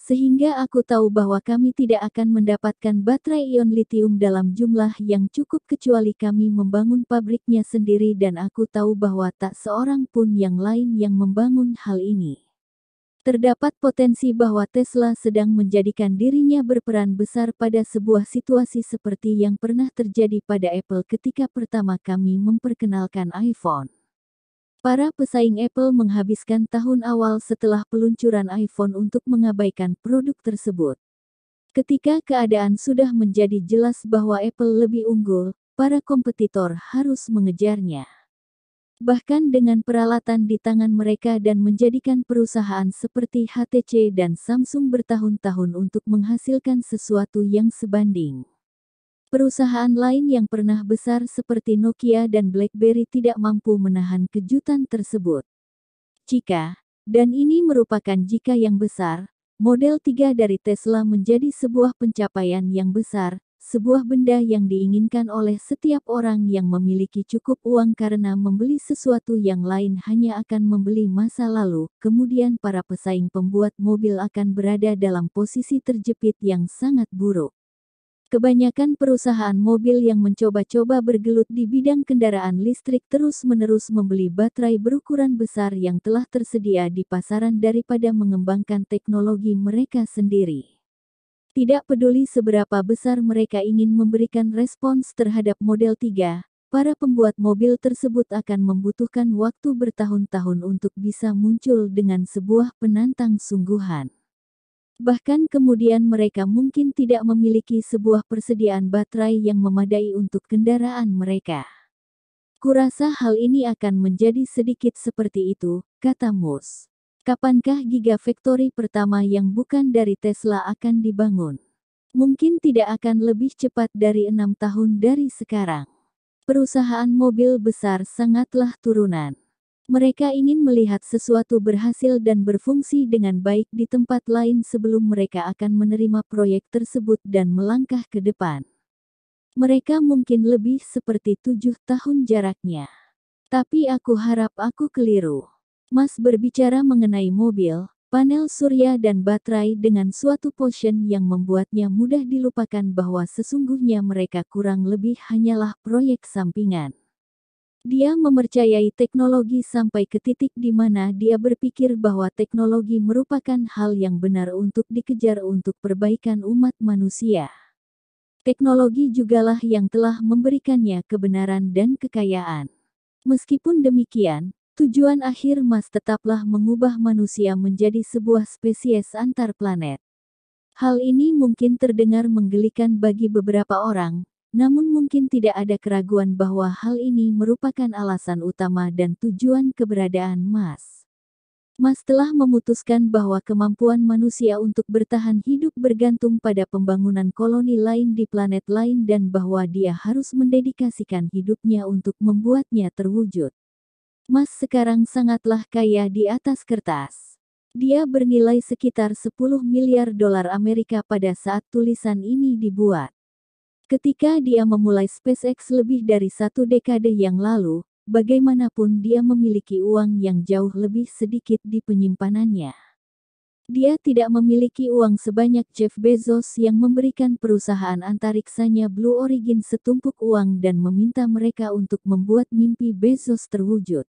sehingga aku tahu bahwa kami tidak akan mendapatkan baterai ion litium dalam jumlah yang cukup kecuali kami membangun pabriknya sendiri dan aku tahu bahwa tak seorang pun yang lain yang membangun hal ini. Terdapat potensi bahwa Tesla sedang menjadikan dirinya berperan besar pada sebuah situasi seperti yang pernah terjadi pada Apple ketika pertama kami memperkenalkan iPhone. Para pesaing Apple menghabiskan tahun awal setelah peluncuran iPhone untuk mengabaikan produk tersebut. Ketika keadaan sudah menjadi jelas bahwa Apple lebih unggul, para kompetitor harus mengejarnya. Bahkan dengan peralatan di tangan mereka dan menjadikan perusahaan seperti HTC dan Samsung bertahun-tahun untuk menghasilkan sesuatu yang sebanding. Perusahaan lain yang pernah besar seperti Nokia dan BlackBerry tidak mampu menahan kejutan tersebut. Jika, dan ini merupakan jika yang besar, model 3 dari Tesla menjadi sebuah pencapaian yang besar, sebuah benda yang diinginkan oleh setiap orang yang memiliki cukup uang karena membeli sesuatu yang lain hanya akan membeli masa lalu, kemudian para pesaing pembuat mobil akan berada dalam posisi terjepit yang sangat buruk. Kebanyakan perusahaan mobil yang mencoba-coba bergelut di bidang kendaraan listrik terus-menerus membeli baterai berukuran besar yang telah tersedia di pasaran daripada mengembangkan teknologi mereka sendiri. Tidak peduli seberapa besar mereka ingin memberikan respons terhadap model 3, para pembuat mobil tersebut akan membutuhkan waktu bertahun-tahun untuk bisa muncul dengan sebuah penantang sungguhan. Bahkan kemudian mereka mungkin tidak memiliki sebuah persediaan baterai yang memadai untuk kendaraan mereka. Kurasa hal ini akan menjadi sedikit seperti itu, kata Mus. Kapankah Gigafactory pertama yang bukan dari Tesla akan dibangun? Mungkin tidak akan lebih cepat dari enam tahun dari sekarang. Perusahaan mobil besar sangatlah turunan. Mereka ingin melihat sesuatu berhasil dan berfungsi dengan baik di tempat lain sebelum mereka akan menerima proyek tersebut dan melangkah ke depan. Mereka mungkin lebih seperti tujuh tahun jaraknya. Tapi aku harap aku keliru. Mas berbicara mengenai mobil, panel surya dan baterai dengan suatu potion yang membuatnya mudah dilupakan bahwa sesungguhnya mereka kurang lebih hanyalah proyek sampingan. Dia mempercayai teknologi sampai ke titik di mana dia berpikir bahwa teknologi merupakan hal yang benar untuk dikejar untuk perbaikan umat manusia. Teknologi jugalah yang telah memberikannya kebenaran dan kekayaan. Meskipun demikian, tujuan akhir Mas tetaplah mengubah manusia menjadi sebuah spesies antarplanet. Hal ini mungkin terdengar menggelikan bagi beberapa orang, namun mungkin tidak ada keraguan bahwa hal ini merupakan alasan utama dan tujuan keberadaan Mas. Mas telah memutuskan bahwa kemampuan manusia untuk bertahan hidup bergantung pada pembangunan koloni lain di planet lain dan bahwa dia harus mendedikasikan hidupnya untuk membuatnya terwujud. Mas sekarang sangatlah kaya di atas kertas. Dia bernilai sekitar 10 miliar dolar Amerika pada saat tulisan ini dibuat. Ketika dia memulai SpaceX lebih dari satu dekade yang lalu, bagaimanapun dia memiliki uang yang jauh lebih sedikit di penyimpanannya. Dia tidak memiliki uang sebanyak Jeff Bezos yang memberikan perusahaan antariksanya Blue Origin setumpuk uang dan meminta mereka untuk membuat mimpi Bezos terwujud.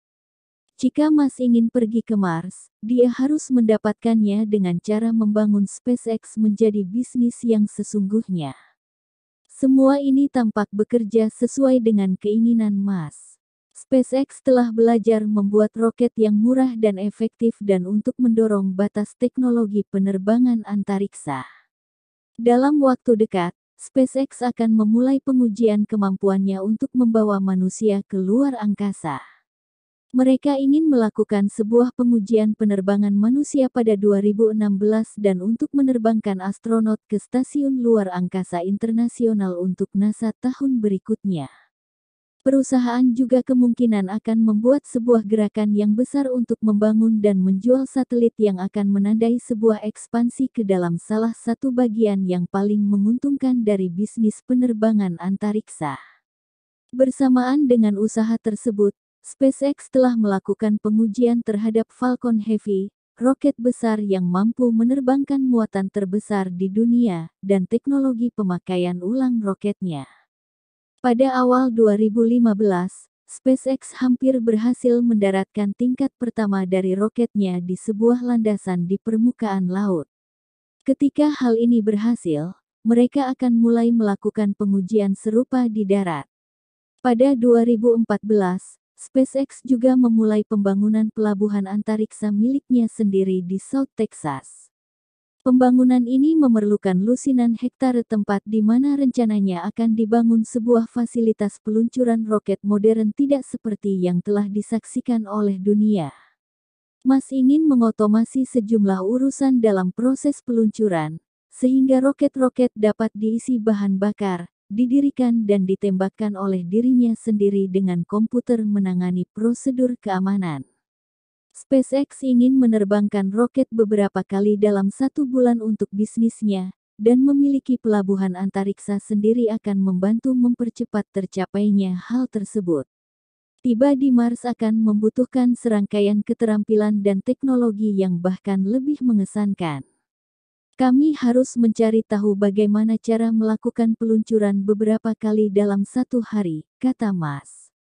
Jika Mas ingin pergi ke Mars, dia harus mendapatkannya dengan cara membangun SpaceX menjadi bisnis yang sesungguhnya. Semua ini tampak bekerja sesuai dengan keinginan Mas. SpaceX telah belajar membuat roket yang murah dan efektif dan untuk mendorong batas teknologi penerbangan antariksa. Dalam waktu dekat, SpaceX akan memulai pengujian kemampuannya untuk membawa manusia ke luar angkasa. Mereka ingin melakukan sebuah pengujian penerbangan manusia pada 2016 dan untuk menerbangkan astronot ke stasiun luar angkasa internasional untuk NASA tahun berikutnya. Perusahaan juga kemungkinan akan membuat sebuah gerakan yang besar untuk membangun dan menjual satelit yang akan menandai sebuah ekspansi ke dalam salah satu bagian yang paling menguntungkan dari bisnis penerbangan antariksa. Bersamaan dengan usaha tersebut, SpaceX telah melakukan pengujian terhadap Falcon Heavy, roket besar yang mampu menerbangkan muatan terbesar di dunia, dan teknologi pemakaian ulang roketnya. Pada awal 2015, SpaceX hampir berhasil mendaratkan tingkat pertama dari roketnya di sebuah landasan di permukaan laut. Ketika hal ini berhasil, mereka akan mulai melakukan pengujian serupa di darat. Pada 2014, SpaceX juga memulai pembangunan pelabuhan antariksa miliknya sendiri di South Texas. Pembangunan ini memerlukan lusinan hektare tempat di mana rencananya akan dibangun sebuah fasilitas peluncuran roket modern tidak seperti yang telah disaksikan oleh dunia. Mas ingin mengotomasi sejumlah urusan dalam proses peluncuran, sehingga roket-roket dapat diisi bahan bakar, didirikan dan ditembakkan oleh dirinya sendiri dengan komputer menangani prosedur keamanan. SpaceX ingin menerbangkan roket beberapa kali dalam satu bulan untuk bisnisnya, dan memiliki pelabuhan antariksa sendiri akan membantu mempercepat tercapainya hal tersebut. Tiba di Mars akan membutuhkan serangkaian keterampilan dan teknologi yang bahkan lebih mengesankan. Kami harus mencari tahu bagaimana cara melakukan peluncuran beberapa kali dalam satu hari, kata Mas.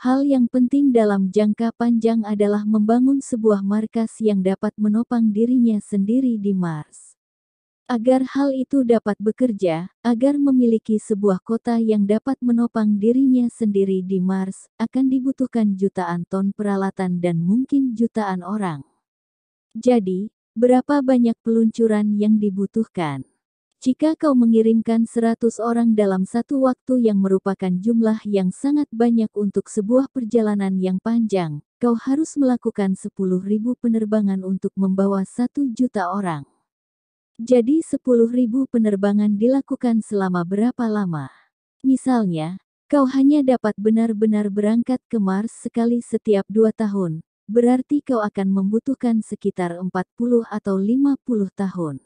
Hal yang penting dalam jangka panjang adalah membangun sebuah markas yang dapat menopang dirinya sendiri di Mars. Agar hal itu dapat bekerja, agar memiliki sebuah kota yang dapat menopang dirinya sendiri di Mars, akan dibutuhkan jutaan ton peralatan dan mungkin jutaan orang. Jadi, Berapa banyak peluncuran yang dibutuhkan? Jika kau mengirimkan 100 orang dalam satu waktu yang merupakan jumlah yang sangat banyak untuk sebuah perjalanan yang panjang, kau harus melakukan 10.000 penerbangan untuk membawa 1 juta orang. Jadi 10.000 penerbangan dilakukan selama berapa lama? Misalnya, kau hanya dapat benar-benar berangkat ke Mars sekali setiap dua tahun, berarti kau akan membutuhkan sekitar 40 atau 50 tahun.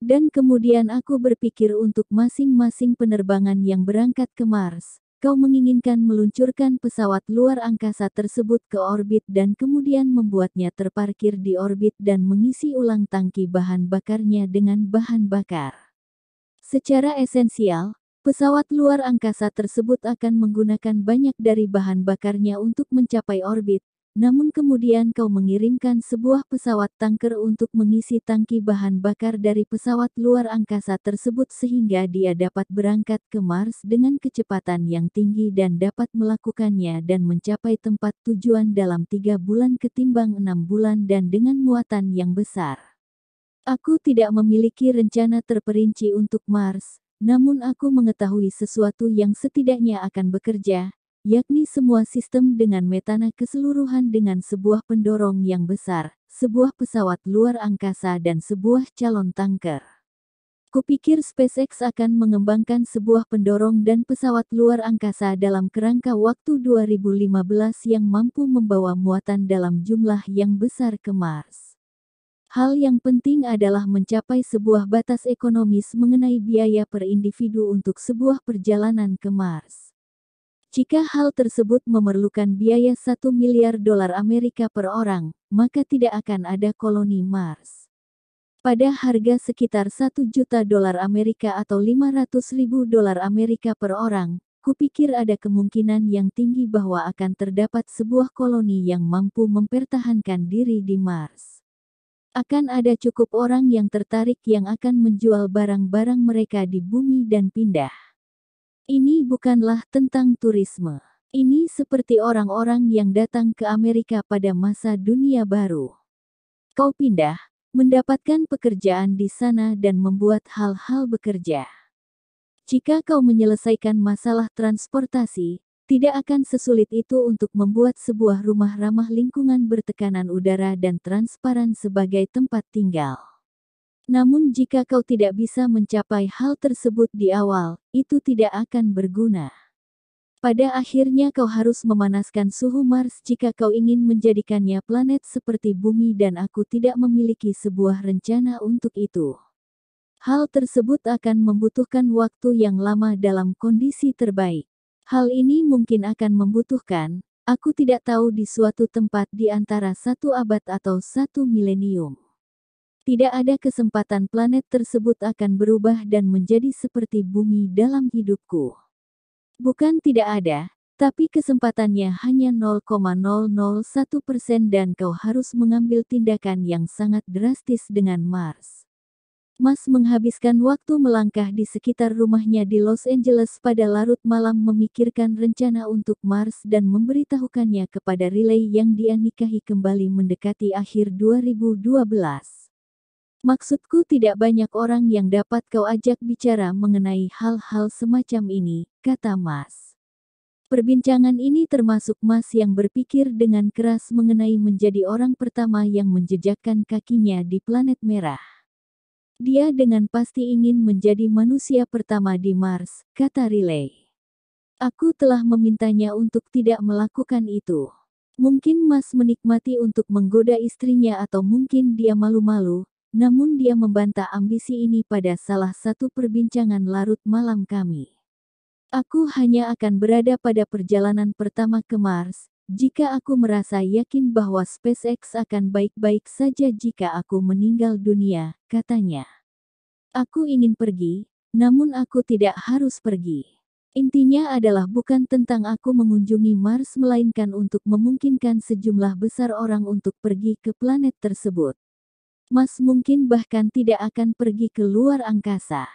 Dan kemudian aku berpikir untuk masing-masing penerbangan yang berangkat ke Mars, kau menginginkan meluncurkan pesawat luar angkasa tersebut ke orbit dan kemudian membuatnya terparkir di orbit dan mengisi ulang tangki bahan bakarnya dengan bahan bakar. Secara esensial, pesawat luar angkasa tersebut akan menggunakan banyak dari bahan bakarnya untuk mencapai orbit, namun kemudian kau mengirimkan sebuah pesawat tanker untuk mengisi tangki bahan bakar dari pesawat luar angkasa tersebut sehingga dia dapat berangkat ke Mars dengan kecepatan yang tinggi dan dapat melakukannya dan mencapai tempat tujuan dalam tiga bulan ketimbang enam bulan dan dengan muatan yang besar. Aku tidak memiliki rencana terperinci untuk Mars, namun aku mengetahui sesuatu yang setidaknya akan bekerja, yakni semua sistem dengan metana keseluruhan dengan sebuah pendorong yang besar, sebuah pesawat luar angkasa dan sebuah calon tanker. Kupikir SpaceX akan mengembangkan sebuah pendorong dan pesawat luar angkasa dalam kerangka waktu 2015 yang mampu membawa muatan dalam jumlah yang besar ke Mars. Hal yang penting adalah mencapai sebuah batas ekonomis mengenai biaya per individu untuk sebuah perjalanan ke Mars. Jika hal tersebut memerlukan biaya 1 miliar dolar Amerika per orang, maka tidak akan ada koloni Mars. Pada harga sekitar 1 juta dolar Amerika atau 500 ribu dolar Amerika per orang, kupikir ada kemungkinan yang tinggi bahwa akan terdapat sebuah koloni yang mampu mempertahankan diri di Mars. Akan ada cukup orang yang tertarik yang akan menjual barang-barang mereka di bumi dan pindah. Ini bukanlah tentang turisme. Ini seperti orang-orang yang datang ke Amerika pada masa dunia baru. Kau pindah, mendapatkan pekerjaan di sana dan membuat hal-hal bekerja. Jika kau menyelesaikan masalah transportasi, tidak akan sesulit itu untuk membuat sebuah rumah ramah lingkungan bertekanan udara dan transparan sebagai tempat tinggal. Namun jika kau tidak bisa mencapai hal tersebut di awal, itu tidak akan berguna. Pada akhirnya kau harus memanaskan suhu Mars jika kau ingin menjadikannya planet seperti bumi dan aku tidak memiliki sebuah rencana untuk itu. Hal tersebut akan membutuhkan waktu yang lama dalam kondisi terbaik. Hal ini mungkin akan membutuhkan, aku tidak tahu di suatu tempat di antara satu abad atau satu milenium. Tidak ada kesempatan planet tersebut akan berubah dan menjadi seperti bumi dalam hidupku. Bukan tidak ada, tapi kesempatannya hanya 0,001 persen dan kau harus mengambil tindakan yang sangat drastis dengan Mars. Mas menghabiskan waktu melangkah di sekitar rumahnya di Los Angeles pada larut malam memikirkan rencana untuk Mars dan memberitahukannya kepada Riley yang dia nikahi kembali mendekati akhir 2012. Maksudku tidak banyak orang yang dapat kau ajak bicara mengenai hal-hal semacam ini, kata Mas. Perbincangan ini termasuk Mas yang berpikir dengan keras mengenai menjadi orang pertama yang menjejakkan kakinya di planet merah. Dia dengan pasti ingin menjadi manusia pertama di Mars, kata Riley. Aku telah memintanya untuk tidak melakukan itu. Mungkin Mas menikmati untuk menggoda istrinya atau mungkin dia malu-malu, namun dia membantah ambisi ini pada salah satu perbincangan larut malam kami. Aku hanya akan berada pada perjalanan pertama ke Mars, jika aku merasa yakin bahwa SpaceX akan baik-baik saja jika aku meninggal dunia, katanya. Aku ingin pergi, namun aku tidak harus pergi. Intinya adalah bukan tentang aku mengunjungi Mars melainkan untuk memungkinkan sejumlah besar orang untuk pergi ke planet tersebut. Mas mungkin bahkan tidak akan pergi ke luar angkasa.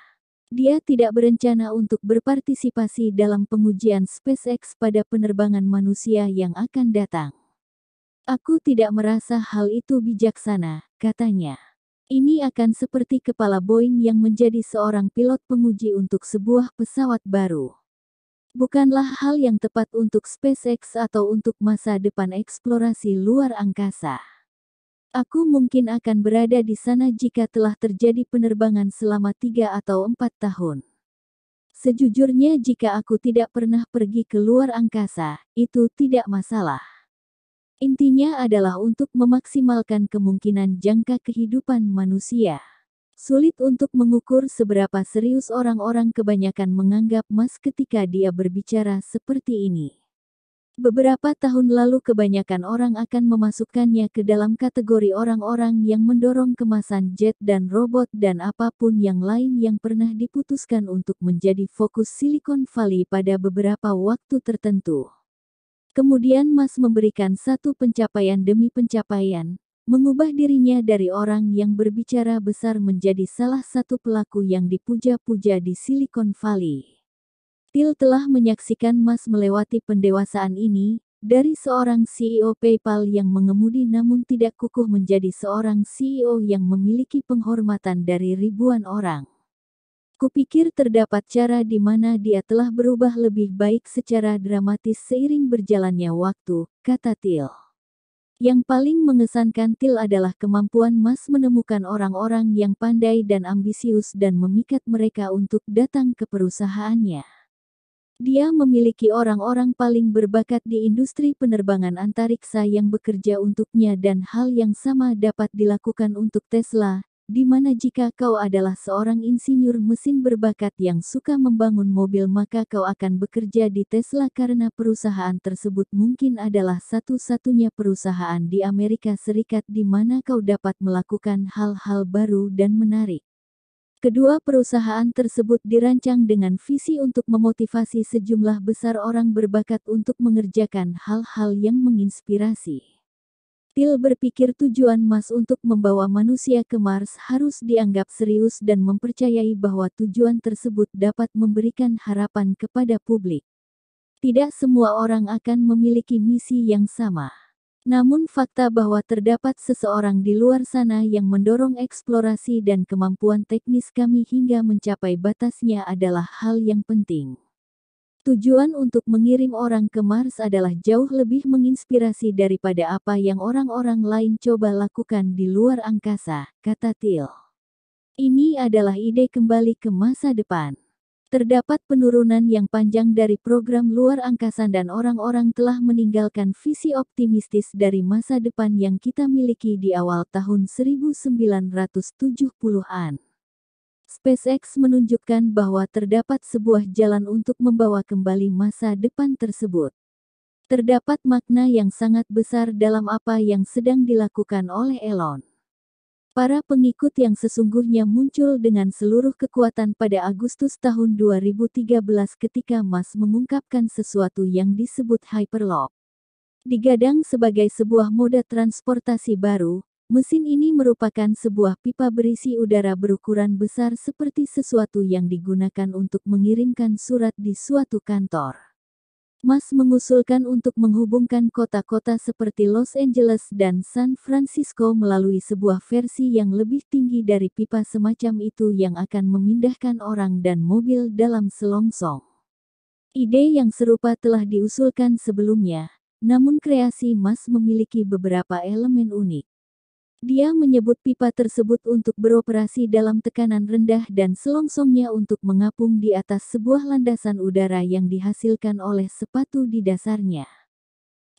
Dia tidak berencana untuk berpartisipasi dalam pengujian SpaceX pada penerbangan manusia yang akan datang. Aku tidak merasa hal itu bijaksana, katanya. Ini akan seperti kepala Boeing yang menjadi seorang pilot penguji untuk sebuah pesawat baru. Bukanlah hal yang tepat untuk SpaceX atau untuk masa depan eksplorasi luar angkasa. Aku mungkin akan berada di sana jika telah terjadi penerbangan selama tiga atau empat tahun. Sejujurnya jika aku tidak pernah pergi ke luar angkasa, itu tidak masalah. Intinya adalah untuk memaksimalkan kemungkinan jangka kehidupan manusia. Sulit untuk mengukur seberapa serius orang-orang kebanyakan menganggap Mas ketika dia berbicara seperti ini. Beberapa tahun lalu kebanyakan orang akan memasukkannya ke dalam kategori orang-orang yang mendorong kemasan jet dan robot dan apapun yang lain yang pernah diputuskan untuk menjadi fokus Silicon Valley pada beberapa waktu tertentu. Kemudian Mas memberikan satu pencapaian demi pencapaian, mengubah dirinya dari orang yang berbicara besar menjadi salah satu pelaku yang dipuja-puja di Silicon Valley. Til telah menyaksikan Mas melewati pendewasaan ini, dari seorang CEO PayPal yang mengemudi namun tidak kukuh menjadi seorang CEO yang memiliki penghormatan dari ribuan orang. Kupikir terdapat cara di mana dia telah berubah lebih baik secara dramatis seiring berjalannya waktu, kata Til. Yang paling mengesankan Til adalah kemampuan Mas menemukan orang-orang yang pandai dan ambisius dan memikat mereka untuk datang ke perusahaannya. Dia memiliki orang-orang paling berbakat di industri penerbangan antariksa yang bekerja untuknya dan hal yang sama dapat dilakukan untuk Tesla, di mana jika kau adalah seorang insinyur mesin berbakat yang suka membangun mobil maka kau akan bekerja di Tesla karena perusahaan tersebut mungkin adalah satu-satunya perusahaan di Amerika Serikat di mana kau dapat melakukan hal-hal baru dan menarik. Kedua perusahaan tersebut dirancang dengan visi untuk memotivasi sejumlah besar orang berbakat untuk mengerjakan hal-hal yang menginspirasi. Til berpikir tujuan mas untuk membawa manusia ke Mars harus dianggap serius dan mempercayai bahwa tujuan tersebut dapat memberikan harapan kepada publik. Tidak semua orang akan memiliki misi yang sama. Namun fakta bahwa terdapat seseorang di luar sana yang mendorong eksplorasi dan kemampuan teknis kami hingga mencapai batasnya adalah hal yang penting. Tujuan untuk mengirim orang ke Mars adalah jauh lebih menginspirasi daripada apa yang orang-orang lain coba lakukan di luar angkasa, kata Til. Ini adalah ide kembali ke masa depan. Terdapat penurunan yang panjang dari program luar angkasa dan orang-orang telah meninggalkan visi optimistis dari masa depan yang kita miliki di awal tahun 1970-an. SpaceX menunjukkan bahwa terdapat sebuah jalan untuk membawa kembali masa depan tersebut. Terdapat makna yang sangat besar dalam apa yang sedang dilakukan oleh Elon. Para pengikut yang sesungguhnya muncul dengan seluruh kekuatan pada Agustus tahun 2013 ketika Mas mengungkapkan sesuatu yang disebut Hyperloop. Digadang sebagai sebuah moda transportasi baru, mesin ini merupakan sebuah pipa berisi udara berukuran besar seperti sesuatu yang digunakan untuk mengirimkan surat di suatu kantor. Mas mengusulkan untuk menghubungkan kota-kota seperti Los Angeles dan San Francisco melalui sebuah versi yang lebih tinggi dari pipa semacam itu yang akan memindahkan orang dan mobil dalam selongsong. Ide yang serupa telah diusulkan sebelumnya, namun kreasi Mas memiliki beberapa elemen unik. Dia menyebut pipa tersebut untuk beroperasi dalam tekanan rendah dan selongsongnya untuk mengapung di atas sebuah landasan udara yang dihasilkan oleh sepatu di dasarnya.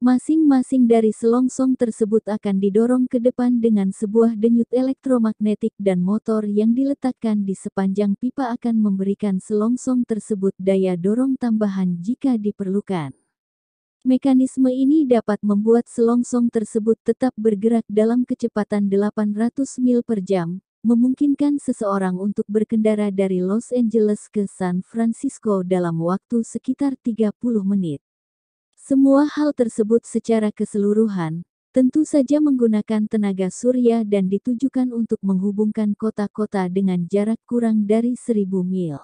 Masing-masing dari selongsong tersebut akan didorong ke depan dengan sebuah denyut elektromagnetik dan motor yang diletakkan di sepanjang pipa akan memberikan selongsong tersebut daya dorong tambahan jika diperlukan. Mekanisme ini dapat membuat selongsong tersebut tetap bergerak dalam kecepatan 800 mil per jam, memungkinkan seseorang untuk berkendara dari Los Angeles ke San Francisco dalam waktu sekitar 30 menit. Semua hal tersebut secara keseluruhan, tentu saja menggunakan tenaga surya dan ditujukan untuk menghubungkan kota-kota dengan jarak kurang dari 1000 mil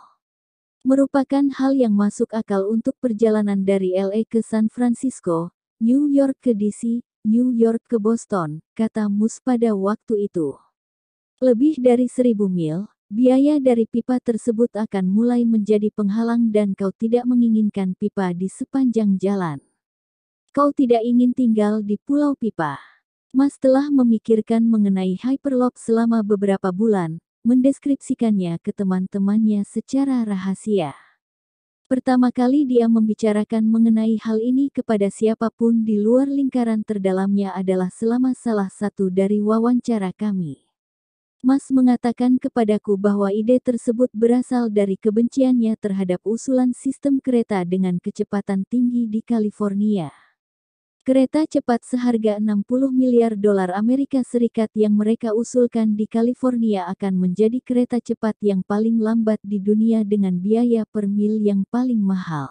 merupakan hal yang masuk akal untuk perjalanan dari LA ke San Francisco, New York ke DC, New York ke Boston, kata Mus pada waktu itu. Lebih dari seribu mil, biaya dari pipa tersebut akan mulai menjadi penghalang dan kau tidak menginginkan pipa di sepanjang jalan. Kau tidak ingin tinggal di pulau pipa. Mas telah memikirkan mengenai Hyperloop selama beberapa bulan, mendeskripsikannya ke teman-temannya secara rahasia. Pertama kali dia membicarakan mengenai hal ini kepada siapapun di luar lingkaran terdalamnya adalah selama salah satu dari wawancara kami. Mas mengatakan kepadaku bahwa ide tersebut berasal dari kebenciannya terhadap usulan sistem kereta dengan kecepatan tinggi di California. Kereta cepat seharga 60 miliar dolar Amerika Serikat yang mereka usulkan di California akan menjadi kereta cepat yang paling lambat di dunia dengan biaya per mil yang paling mahal.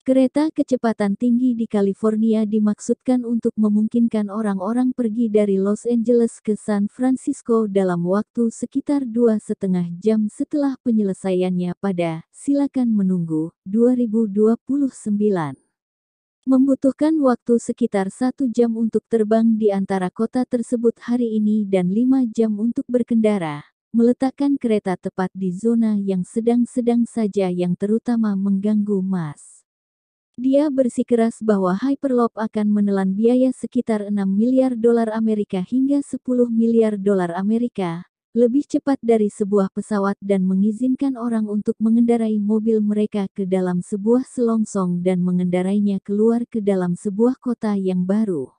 Kereta kecepatan tinggi di California dimaksudkan untuk memungkinkan orang-orang pergi dari Los Angeles ke San Francisco dalam waktu sekitar dua setengah jam setelah penyelesaiannya pada silakan menunggu 2029 membutuhkan waktu sekitar satu jam untuk terbang di antara kota tersebut hari ini dan lima jam untuk berkendara, meletakkan kereta tepat di zona yang sedang-sedang saja yang terutama mengganggu Mas. Dia bersikeras bahwa Hyperloop akan menelan biaya sekitar 6 miliar dolar Amerika hingga 10 miliar dolar Amerika, lebih cepat dari sebuah pesawat dan mengizinkan orang untuk mengendarai mobil mereka ke dalam sebuah selongsong dan mengendarainya keluar ke dalam sebuah kota yang baru.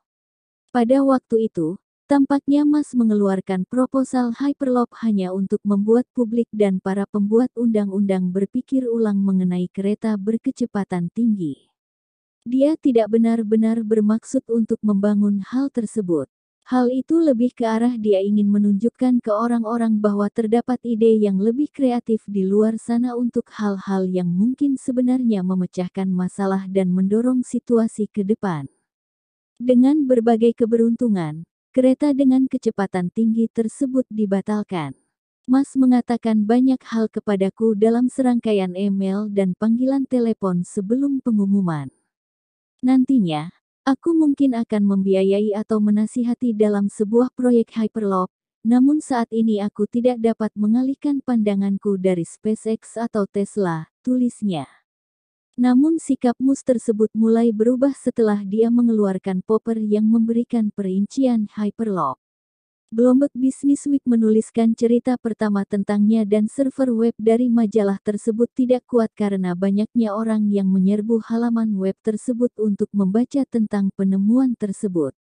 Pada waktu itu, Tampaknya Mas mengeluarkan proposal Hyperloop hanya untuk membuat publik dan para pembuat undang-undang berpikir ulang mengenai kereta berkecepatan tinggi. Dia tidak benar-benar bermaksud untuk membangun hal tersebut. Hal itu lebih ke arah dia ingin menunjukkan ke orang-orang bahwa terdapat ide yang lebih kreatif di luar sana untuk hal-hal yang mungkin sebenarnya memecahkan masalah dan mendorong situasi ke depan. Dengan berbagai keberuntungan, kereta dengan kecepatan tinggi tersebut dibatalkan. Mas mengatakan banyak hal kepadaku dalam serangkaian email dan panggilan telepon sebelum pengumuman. Nantinya, Aku mungkin akan membiayai atau menasihati dalam sebuah proyek Hyperloop, namun saat ini aku tidak dapat mengalihkan pandanganku dari SpaceX atau Tesla, tulisnya. Namun sikap Mus tersebut mulai berubah setelah dia mengeluarkan popper yang memberikan perincian Hyperloop. Bloomberg Week menuliskan cerita pertama tentangnya dan server web dari majalah tersebut tidak kuat karena banyaknya orang yang menyerbu halaman web tersebut untuk membaca tentang penemuan tersebut.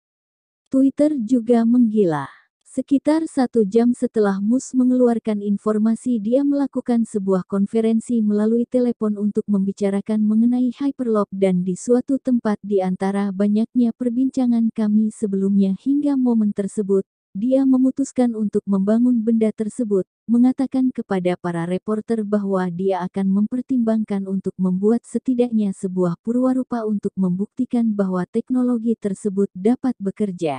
Twitter juga menggila. Sekitar satu jam setelah Mus mengeluarkan informasi dia melakukan sebuah konferensi melalui telepon untuk membicarakan mengenai Hyperloop dan di suatu tempat di antara banyaknya perbincangan kami sebelumnya hingga momen tersebut, dia memutuskan untuk membangun benda tersebut, mengatakan kepada para reporter bahwa dia akan mempertimbangkan untuk membuat setidaknya sebuah purwarupa untuk membuktikan bahwa teknologi tersebut dapat bekerja.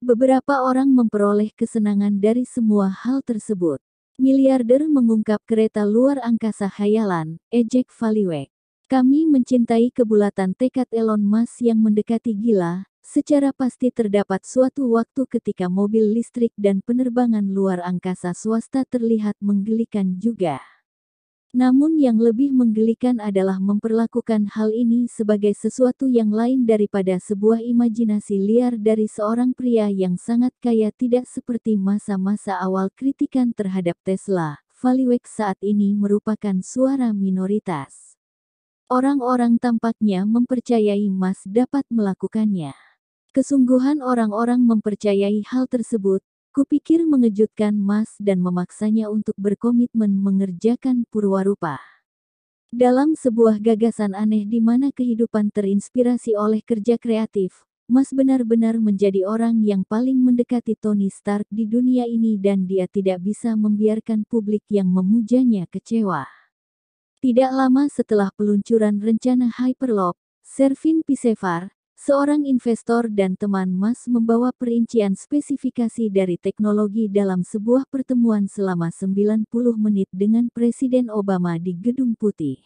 Beberapa orang memperoleh kesenangan dari semua hal tersebut. Miliarder mengungkap kereta luar angkasa khayalan, ejek Valiwek. Kami mencintai kebulatan tekad Elon Musk yang mendekati gila, Secara pasti terdapat suatu waktu ketika mobil listrik dan penerbangan luar angkasa swasta terlihat menggelikan juga. Namun yang lebih menggelikan adalah memperlakukan hal ini sebagai sesuatu yang lain daripada sebuah imajinasi liar dari seorang pria yang sangat kaya tidak seperti masa-masa awal kritikan terhadap Tesla. Valiwek saat ini merupakan suara minoritas. Orang-orang tampaknya mempercayai Mas dapat melakukannya. Kesungguhan orang-orang mempercayai hal tersebut, kupikir mengejutkan Mas dan memaksanya untuk berkomitmen mengerjakan Purwarupa. Dalam sebuah gagasan aneh di mana kehidupan terinspirasi oleh kerja kreatif, Mas benar-benar menjadi orang yang paling mendekati Tony Stark di dunia ini dan dia tidak bisa membiarkan publik yang memujanya kecewa. Tidak lama setelah peluncuran rencana Hyperloop, Servin Pisevar, Seorang investor dan teman Mas membawa perincian spesifikasi dari teknologi dalam sebuah pertemuan selama 90 menit dengan Presiden Obama di Gedung Putih.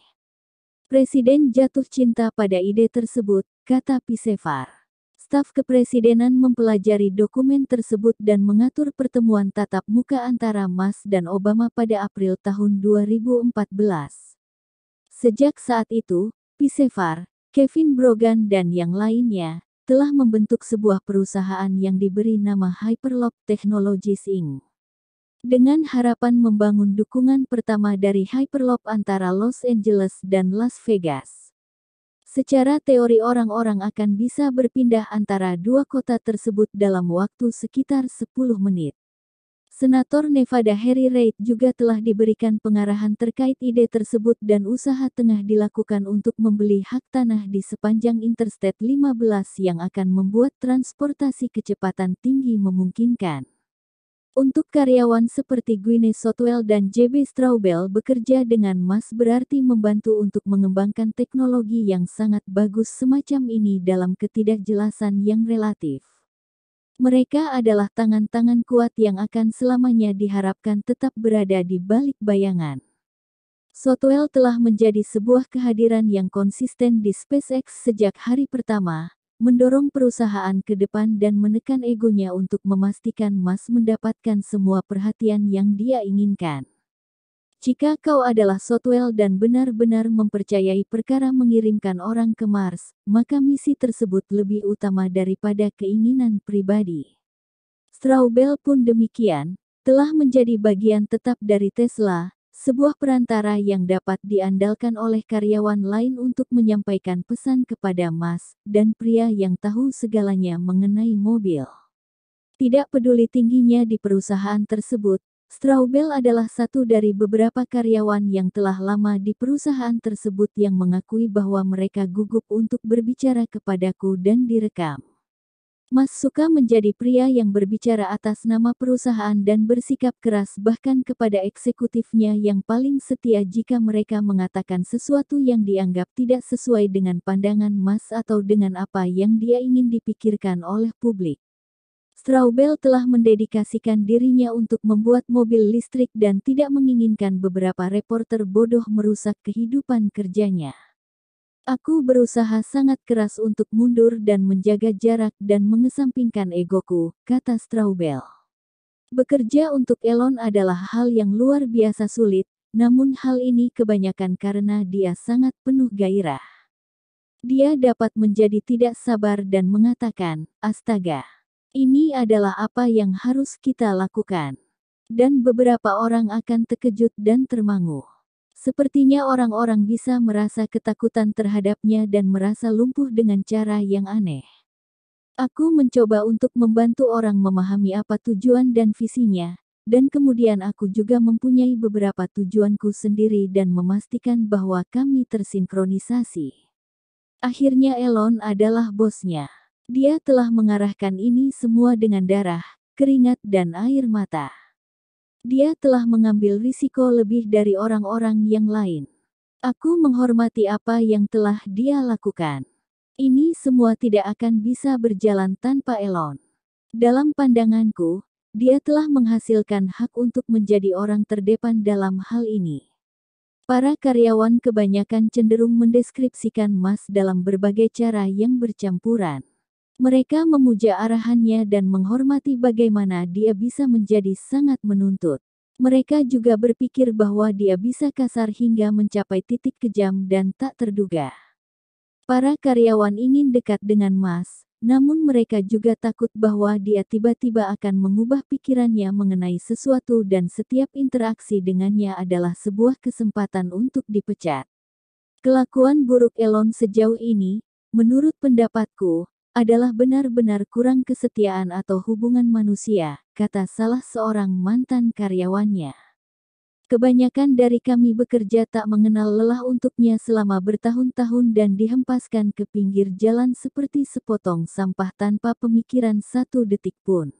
Presiden jatuh cinta pada ide tersebut, kata Pisevar. Staf kepresidenan mempelajari dokumen tersebut dan mengatur pertemuan tatap muka antara Mas dan Obama pada April tahun 2014. Sejak saat itu, Pisevar, Kevin Brogan dan yang lainnya telah membentuk sebuah perusahaan yang diberi nama Hyperloop Technologies Inc. Dengan harapan membangun dukungan pertama dari Hyperloop antara Los Angeles dan Las Vegas. Secara teori orang-orang akan bisa berpindah antara dua kota tersebut dalam waktu sekitar 10 menit. Senator Nevada Harry Reid juga telah diberikan pengarahan terkait ide tersebut dan usaha tengah dilakukan untuk membeli hak tanah di sepanjang Interstate 15 yang akan membuat transportasi kecepatan tinggi memungkinkan. Untuk karyawan seperti Gwyneth Sotwell dan JB Straubel bekerja dengan Mas berarti membantu untuk mengembangkan teknologi yang sangat bagus semacam ini dalam ketidakjelasan yang relatif. Mereka adalah tangan-tangan kuat yang akan selamanya diharapkan tetap berada di balik bayangan. Sotwell telah menjadi sebuah kehadiran yang konsisten di SpaceX sejak hari pertama, mendorong perusahaan ke depan dan menekan egonya untuk memastikan Mas mendapatkan semua perhatian yang dia inginkan. Jika kau adalah Sotwell dan benar-benar mempercayai perkara mengirimkan orang ke Mars, maka misi tersebut lebih utama daripada keinginan pribadi. Straubel pun demikian, telah menjadi bagian tetap dari Tesla, sebuah perantara yang dapat diandalkan oleh karyawan lain untuk menyampaikan pesan kepada Mas dan pria yang tahu segalanya mengenai mobil. Tidak peduli tingginya di perusahaan tersebut, Straubel adalah satu dari beberapa karyawan yang telah lama di perusahaan tersebut yang mengakui bahwa mereka gugup untuk berbicara kepadaku dan direkam. Mas Suka menjadi pria yang berbicara atas nama perusahaan dan bersikap keras bahkan kepada eksekutifnya yang paling setia jika mereka mengatakan sesuatu yang dianggap tidak sesuai dengan pandangan Mas atau dengan apa yang dia ingin dipikirkan oleh publik. Straubel telah mendedikasikan dirinya untuk membuat mobil listrik dan tidak menginginkan beberapa reporter bodoh merusak kehidupan kerjanya. Aku berusaha sangat keras untuk mundur dan menjaga jarak dan mengesampingkan egoku, kata Straubel. Bekerja untuk Elon adalah hal yang luar biasa sulit, namun hal ini kebanyakan karena dia sangat penuh gairah. Dia dapat menjadi tidak sabar dan mengatakan, astaga. Ini adalah apa yang harus kita lakukan. Dan beberapa orang akan terkejut dan termangu. Sepertinya orang-orang bisa merasa ketakutan terhadapnya dan merasa lumpuh dengan cara yang aneh. Aku mencoba untuk membantu orang memahami apa tujuan dan visinya, dan kemudian aku juga mempunyai beberapa tujuanku sendiri dan memastikan bahwa kami tersinkronisasi. Akhirnya Elon adalah bosnya. Dia telah mengarahkan ini semua dengan darah, keringat dan air mata. Dia telah mengambil risiko lebih dari orang-orang yang lain. Aku menghormati apa yang telah dia lakukan. Ini semua tidak akan bisa berjalan tanpa Elon. Dalam pandanganku, dia telah menghasilkan hak untuk menjadi orang terdepan dalam hal ini. Para karyawan kebanyakan cenderung mendeskripsikan Mas dalam berbagai cara yang bercampuran. Mereka memuja arahannya dan menghormati bagaimana dia bisa menjadi sangat menuntut. Mereka juga berpikir bahwa dia bisa kasar hingga mencapai titik kejam dan tak terduga. Para karyawan ingin dekat dengan Mas, namun mereka juga takut bahwa dia tiba-tiba akan mengubah pikirannya mengenai sesuatu dan setiap interaksi dengannya adalah sebuah kesempatan untuk dipecat. Kelakuan buruk Elon sejauh ini, menurut pendapatku, adalah benar-benar kurang kesetiaan atau hubungan manusia, kata salah seorang mantan karyawannya. Kebanyakan dari kami bekerja tak mengenal lelah untuknya selama bertahun-tahun dan dihempaskan ke pinggir jalan seperti sepotong sampah tanpa pemikiran satu detik pun.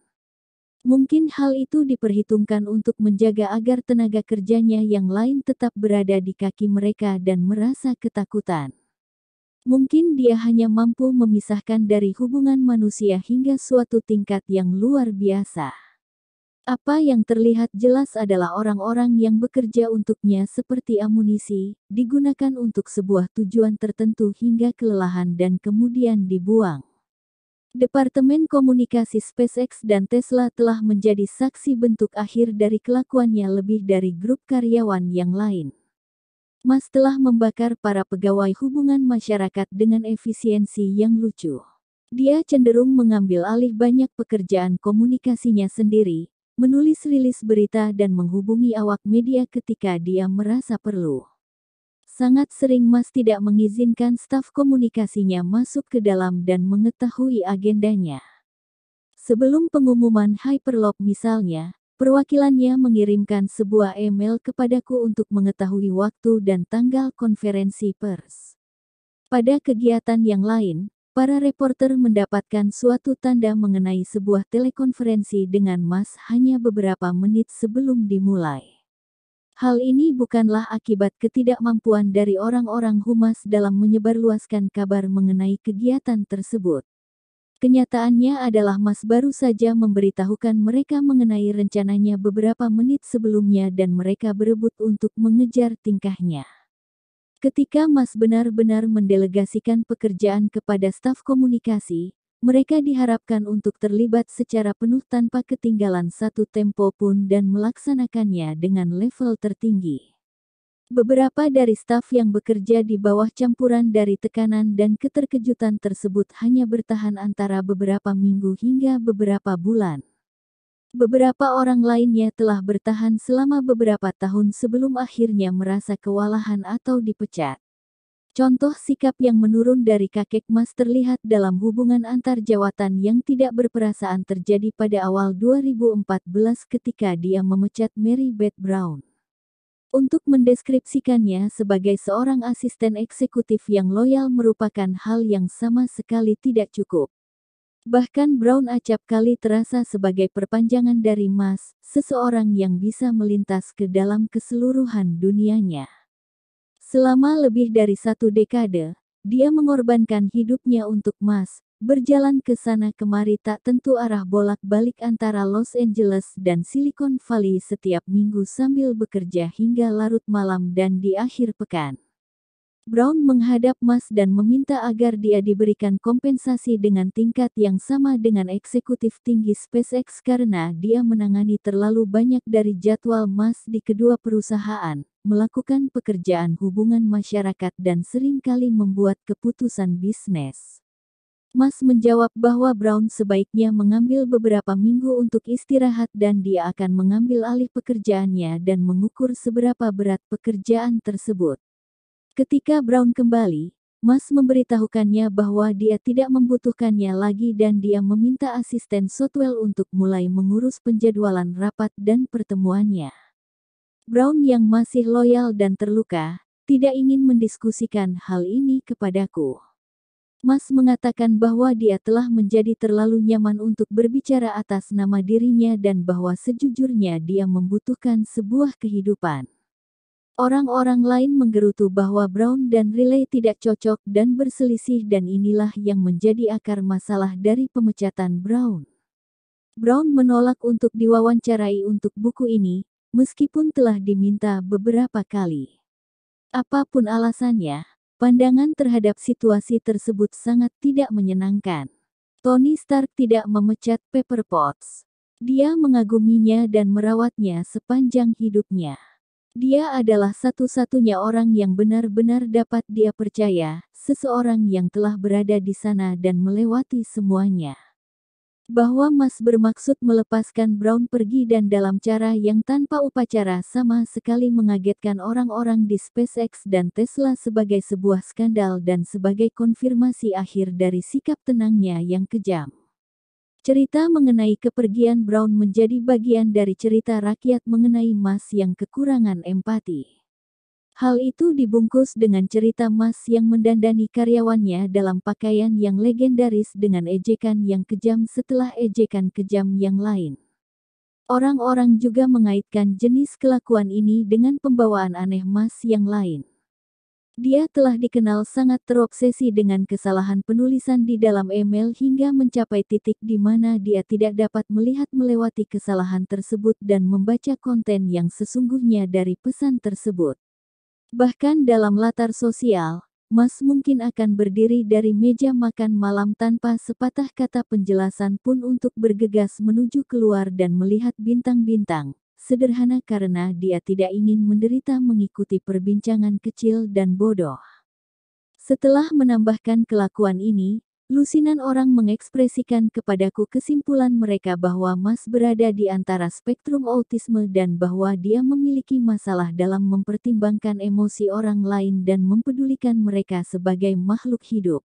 Mungkin hal itu diperhitungkan untuk menjaga agar tenaga kerjanya yang lain tetap berada di kaki mereka dan merasa ketakutan. Mungkin dia hanya mampu memisahkan dari hubungan manusia hingga suatu tingkat yang luar biasa. Apa yang terlihat jelas adalah orang-orang yang bekerja untuknya seperti amunisi, digunakan untuk sebuah tujuan tertentu hingga kelelahan dan kemudian dibuang. Departemen Komunikasi SpaceX dan Tesla telah menjadi saksi bentuk akhir dari kelakuannya lebih dari grup karyawan yang lain. Mas telah membakar para pegawai hubungan masyarakat dengan efisiensi yang lucu. Dia cenderung mengambil alih banyak pekerjaan komunikasinya sendiri, menulis rilis berita dan menghubungi awak media ketika dia merasa perlu. Sangat sering Mas tidak mengizinkan staf komunikasinya masuk ke dalam dan mengetahui agendanya. Sebelum pengumuman Hyperloop misalnya, Perwakilannya mengirimkan sebuah email kepadaku untuk mengetahui waktu dan tanggal konferensi pers. Pada kegiatan yang lain, para reporter mendapatkan suatu tanda mengenai sebuah telekonferensi dengan Mas hanya beberapa menit sebelum dimulai. Hal ini bukanlah akibat ketidakmampuan dari orang-orang humas dalam menyebarluaskan kabar mengenai kegiatan tersebut. Kenyataannya adalah Mas baru saja memberitahukan mereka mengenai rencananya beberapa menit sebelumnya dan mereka berebut untuk mengejar tingkahnya. Ketika Mas benar-benar mendelegasikan pekerjaan kepada staf komunikasi, mereka diharapkan untuk terlibat secara penuh tanpa ketinggalan satu tempo pun dan melaksanakannya dengan level tertinggi. Beberapa dari staf yang bekerja di bawah campuran dari tekanan dan keterkejutan tersebut hanya bertahan antara beberapa minggu hingga beberapa bulan. Beberapa orang lainnya telah bertahan selama beberapa tahun sebelum akhirnya merasa kewalahan atau dipecat. Contoh sikap yang menurun dari kakek Mas terlihat dalam hubungan antar jawatan yang tidak berperasaan terjadi pada awal 2014 ketika dia memecat Mary Beth Brown. Untuk mendeskripsikannya sebagai seorang asisten eksekutif yang loyal merupakan hal yang sama sekali tidak cukup. Bahkan Brown acap kali terasa sebagai perpanjangan dari Mas, seseorang yang bisa melintas ke dalam keseluruhan dunianya. Selama lebih dari satu dekade, dia mengorbankan hidupnya untuk Mas, berjalan ke sana kemari tak tentu arah bolak-balik antara Los Angeles dan Silicon Valley setiap minggu sambil bekerja hingga larut malam dan di akhir pekan. Brown menghadap Mas dan meminta agar dia diberikan kompensasi dengan tingkat yang sama dengan eksekutif tinggi SpaceX karena dia menangani terlalu banyak dari jadwal Mas di kedua perusahaan, melakukan pekerjaan hubungan masyarakat dan seringkali membuat keputusan bisnis. Mas menjawab bahwa Brown sebaiknya mengambil beberapa minggu untuk istirahat dan dia akan mengambil alih pekerjaannya dan mengukur seberapa berat pekerjaan tersebut. Ketika Brown kembali, Mas memberitahukannya bahwa dia tidak membutuhkannya lagi dan dia meminta asisten Sotwell untuk mulai mengurus penjadwalan rapat dan pertemuannya. Brown yang masih loyal dan terluka, tidak ingin mendiskusikan hal ini kepadaku. Mas mengatakan bahwa dia telah menjadi terlalu nyaman untuk berbicara atas nama dirinya dan bahwa sejujurnya dia membutuhkan sebuah kehidupan. Orang-orang lain menggerutu bahwa Brown dan Riley tidak cocok dan berselisih dan inilah yang menjadi akar masalah dari pemecatan Brown. Brown menolak untuk diwawancarai untuk buku ini, meskipun telah diminta beberapa kali. Apapun alasannya, Pandangan terhadap situasi tersebut sangat tidak menyenangkan. Tony Stark tidak memecat Pepper Potts. Dia mengaguminya dan merawatnya sepanjang hidupnya. Dia adalah satu-satunya orang yang benar-benar dapat dia percaya, seseorang yang telah berada di sana dan melewati semuanya bahwa Mas bermaksud melepaskan Brown pergi dan dalam cara yang tanpa upacara sama sekali mengagetkan orang-orang di SpaceX dan Tesla sebagai sebuah skandal dan sebagai konfirmasi akhir dari sikap tenangnya yang kejam. Cerita mengenai kepergian Brown menjadi bagian dari cerita rakyat mengenai Mas yang kekurangan empati. Hal itu dibungkus dengan cerita Mas yang mendandani karyawannya dalam pakaian yang legendaris dengan ejekan yang kejam setelah ejekan kejam yang lain. Orang-orang juga mengaitkan jenis kelakuan ini dengan pembawaan aneh Mas yang lain. Dia telah dikenal sangat terobsesi dengan kesalahan penulisan di dalam email hingga mencapai titik di mana dia tidak dapat melihat melewati kesalahan tersebut dan membaca konten yang sesungguhnya dari pesan tersebut. Bahkan dalam latar sosial, Mas mungkin akan berdiri dari meja makan malam tanpa sepatah kata penjelasan pun untuk bergegas menuju keluar dan melihat bintang-bintang. Sederhana karena dia tidak ingin menderita mengikuti perbincangan kecil dan bodoh. Setelah menambahkan kelakuan ini, Lusinan orang mengekspresikan kepadaku kesimpulan mereka bahwa Mas berada di antara spektrum autisme dan bahwa dia memiliki masalah dalam mempertimbangkan emosi orang lain dan mempedulikan mereka sebagai makhluk hidup.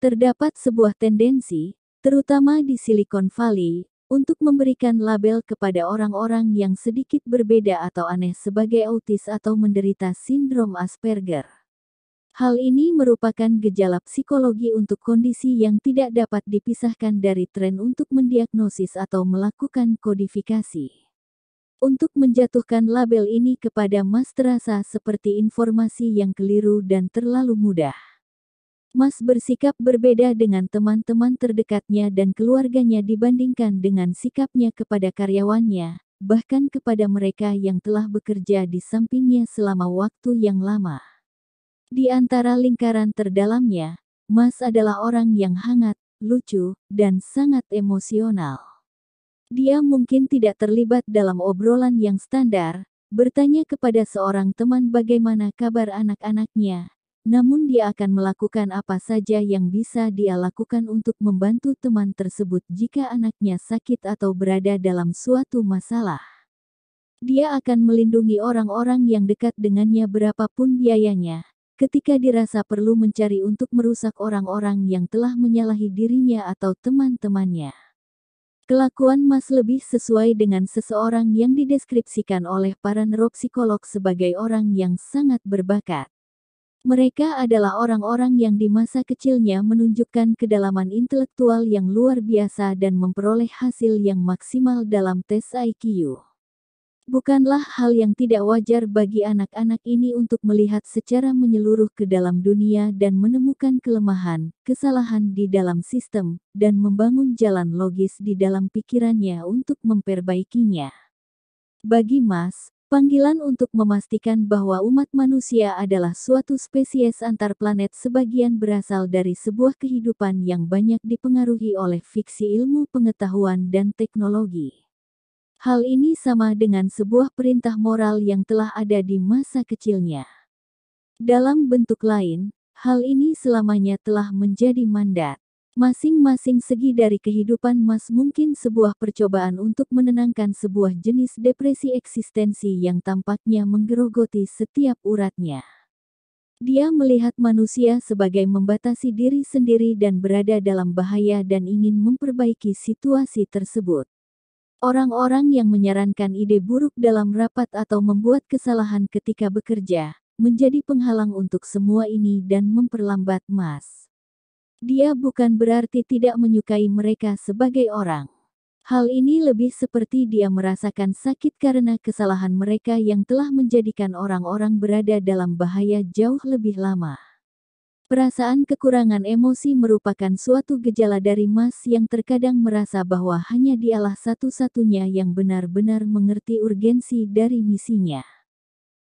Terdapat sebuah tendensi, terutama di Silicon Valley, untuk memberikan label kepada orang-orang yang sedikit berbeda atau aneh sebagai autis atau menderita sindrom Asperger. Hal ini merupakan gejala psikologi untuk kondisi yang tidak dapat dipisahkan dari tren untuk mendiagnosis atau melakukan kodifikasi. Untuk menjatuhkan label ini kepada Mas terasa seperti informasi yang keliru dan terlalu mudah. Mas bersikap berbeda dengan teman-teman terdekatnya dan keluarganya dibandingkan dengan sikapnya kepada karyawannya, bahkan kepada mereka yang telah bekerja di sampingnya selama waktu yang lama. Di antara lingkaran terdalamnya, Mas adalah orang yang hangat, lucu, dan sangat emosional. Dia mungkin tidak terlibat dalam obrolan yang standar, bertanya kepada seorang teman bagaimana kabar anak-anaknya, namun dia akan melakukan apa saja yang bisa dia lakukan untuk membantu teman tersebut jika anaknya sakit atau berada dalam suatu masalah. Dia akan melindungi orang-orang yang dekat dengannya berapapun biayanya, ketika dirasa perlu mencari untuk merusak orang-orang yang telah menyalahi dirinya atau teman-temannya. Kelakuan Mas lebih sesuai dengan seseorang yang dideskripsikan oleh para neuropsikolog sebagai orang yang sangat berbakat. Mereka adalah orang-orang yang di masa kecilnya menunjukkan kedalaman intelektual yang luar biasa dan memperoleh hasil yang maksimal dalam tes IQ. Bukanlah hal yang tidak wajar bagi anak-anak ini untuk melihat secara menyeluruh ke dalam dunia dan menemukan kelemahan, kesalahan di dalam sistem, dan membangun jalan logis di dalam pikirannya untuk memperbaikinya. Bagi Mas, panggilan untuk memastikan bahwa umat manusia adalah suatu spesies antar planet sebagian berasal dari sebuah kehidupan yang banyak dipengaruhi oleh fiksi ilmu pengetahuan dan teknologi. Hal ini sama dengan sebuah perintah moral yang telah ada di masa kecilnya. Dalam bentuk lain, hal ini selamanya telah menjadi mandat. Masing-masing segi dari kehidupan Mas mungkin sebuah percobaan untuk menenangkan sebuah jenis depresi eksistensi yang tampaknya menggerogoti setiap uratnya. Dia melihat manusia sebagai membatasi diri sendiri dan berada dalam bahaya dan ingin memperbaiki situasi tersebut. Orang-orang yang menyarankan ide buruk dalam rapat atau membuat kesalahan ketika bekerja, menjadi penghalang untuk semua ini dan memperlambat Mas. Dia bukan berarti tidak menyukai mereka sebagai orang. Hal ini lebih seperti dia merasakan sakit karena kesalahan mereka yang telah menjadikan orang-orang berada dalam bahaya jauh lebih lama. Perasaan kekurangan emosi merupakan suatu gejala dari Mas yang terkadang merasa bahwa hanya dialah satu-satunya yang benar-benar mengerti urgensi dari misinya.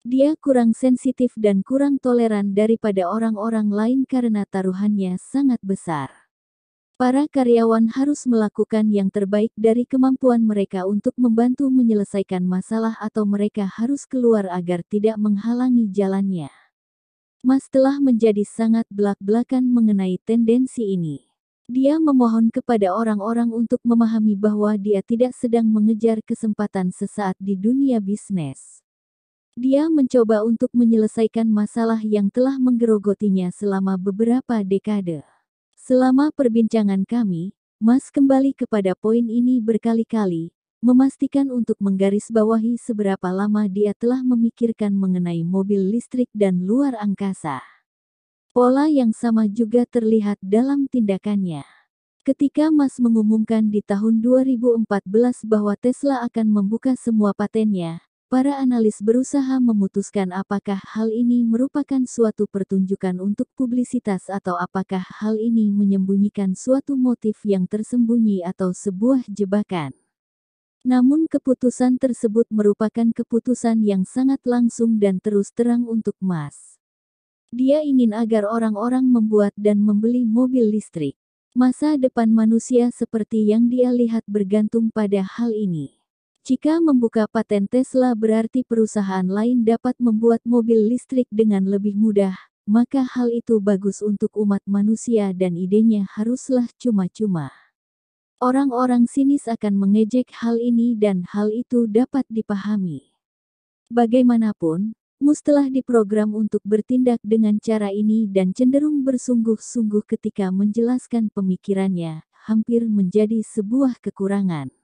Dia kurang sensitif dan kurang toleran daripada orang-orang lain karena taruhannya sangat besar. Para karyawan harus melakukan yang terbaik dari kemampuan mereka untuk membantu menyelesaikan masalah atau mereka harus keluar agar tidak menghalangi jalannya. Mas telah menjadi sangat belak-belakan mengenai tendensi ini. Dia memohon kepada orang-orang untuk memahami bahwa dia tidak sedang mengejar kesempatan sesaat di dunia bisnis. Dia mencoba untuk menyelesaikan masalah yang telah menggerogotinya selama beberapa dekade. Selama perbincangan kami, Mas kembali kepada poin ini berkali-kali, memastikan untuk menggarisbawahi seberapa lama dia telah memikirkan mengenai mobil listrik dan luar angkasa. Pola yang sama juga terlihat dalam tindakannya. Ketika Mas mengumumkan di tahun 2014 bahwa Tesla akan membuka semua patennya, para analis berusaha memutuskan apakah hal ini merupakan suatu pertunjukan untuk publisitas atau apakah hal ini menyembunyikan suatu motif yang tersembunyi atau sebuah jebakan. Namun keputusan tersebut merupakan keputusan yang sangat langsung dan terus terang untuk Mas. Dia ingin agar orang-orang membuat dan membeli mobil listrik. Masa depan manusia seperti yang dia lihat bergantung pada hal ini. Jika membuka paten Tesla berarti perusahaan lain dapat membuat mobil listrik dengan lebih mudah, maka hal itu bagus untuk umat manusia dan idenya haruslah cuma-cuma. Orang-orang sinis akan mengejek hal ini dan hal itu dapat dipahami. Bagaimanapun, Mus telah diprogram untuk bertindak dengan cara ini dan cenderung bersungguh-sungguh ketika menjelaskan pemikirannya, hampir menjadi sebuah kekurangan.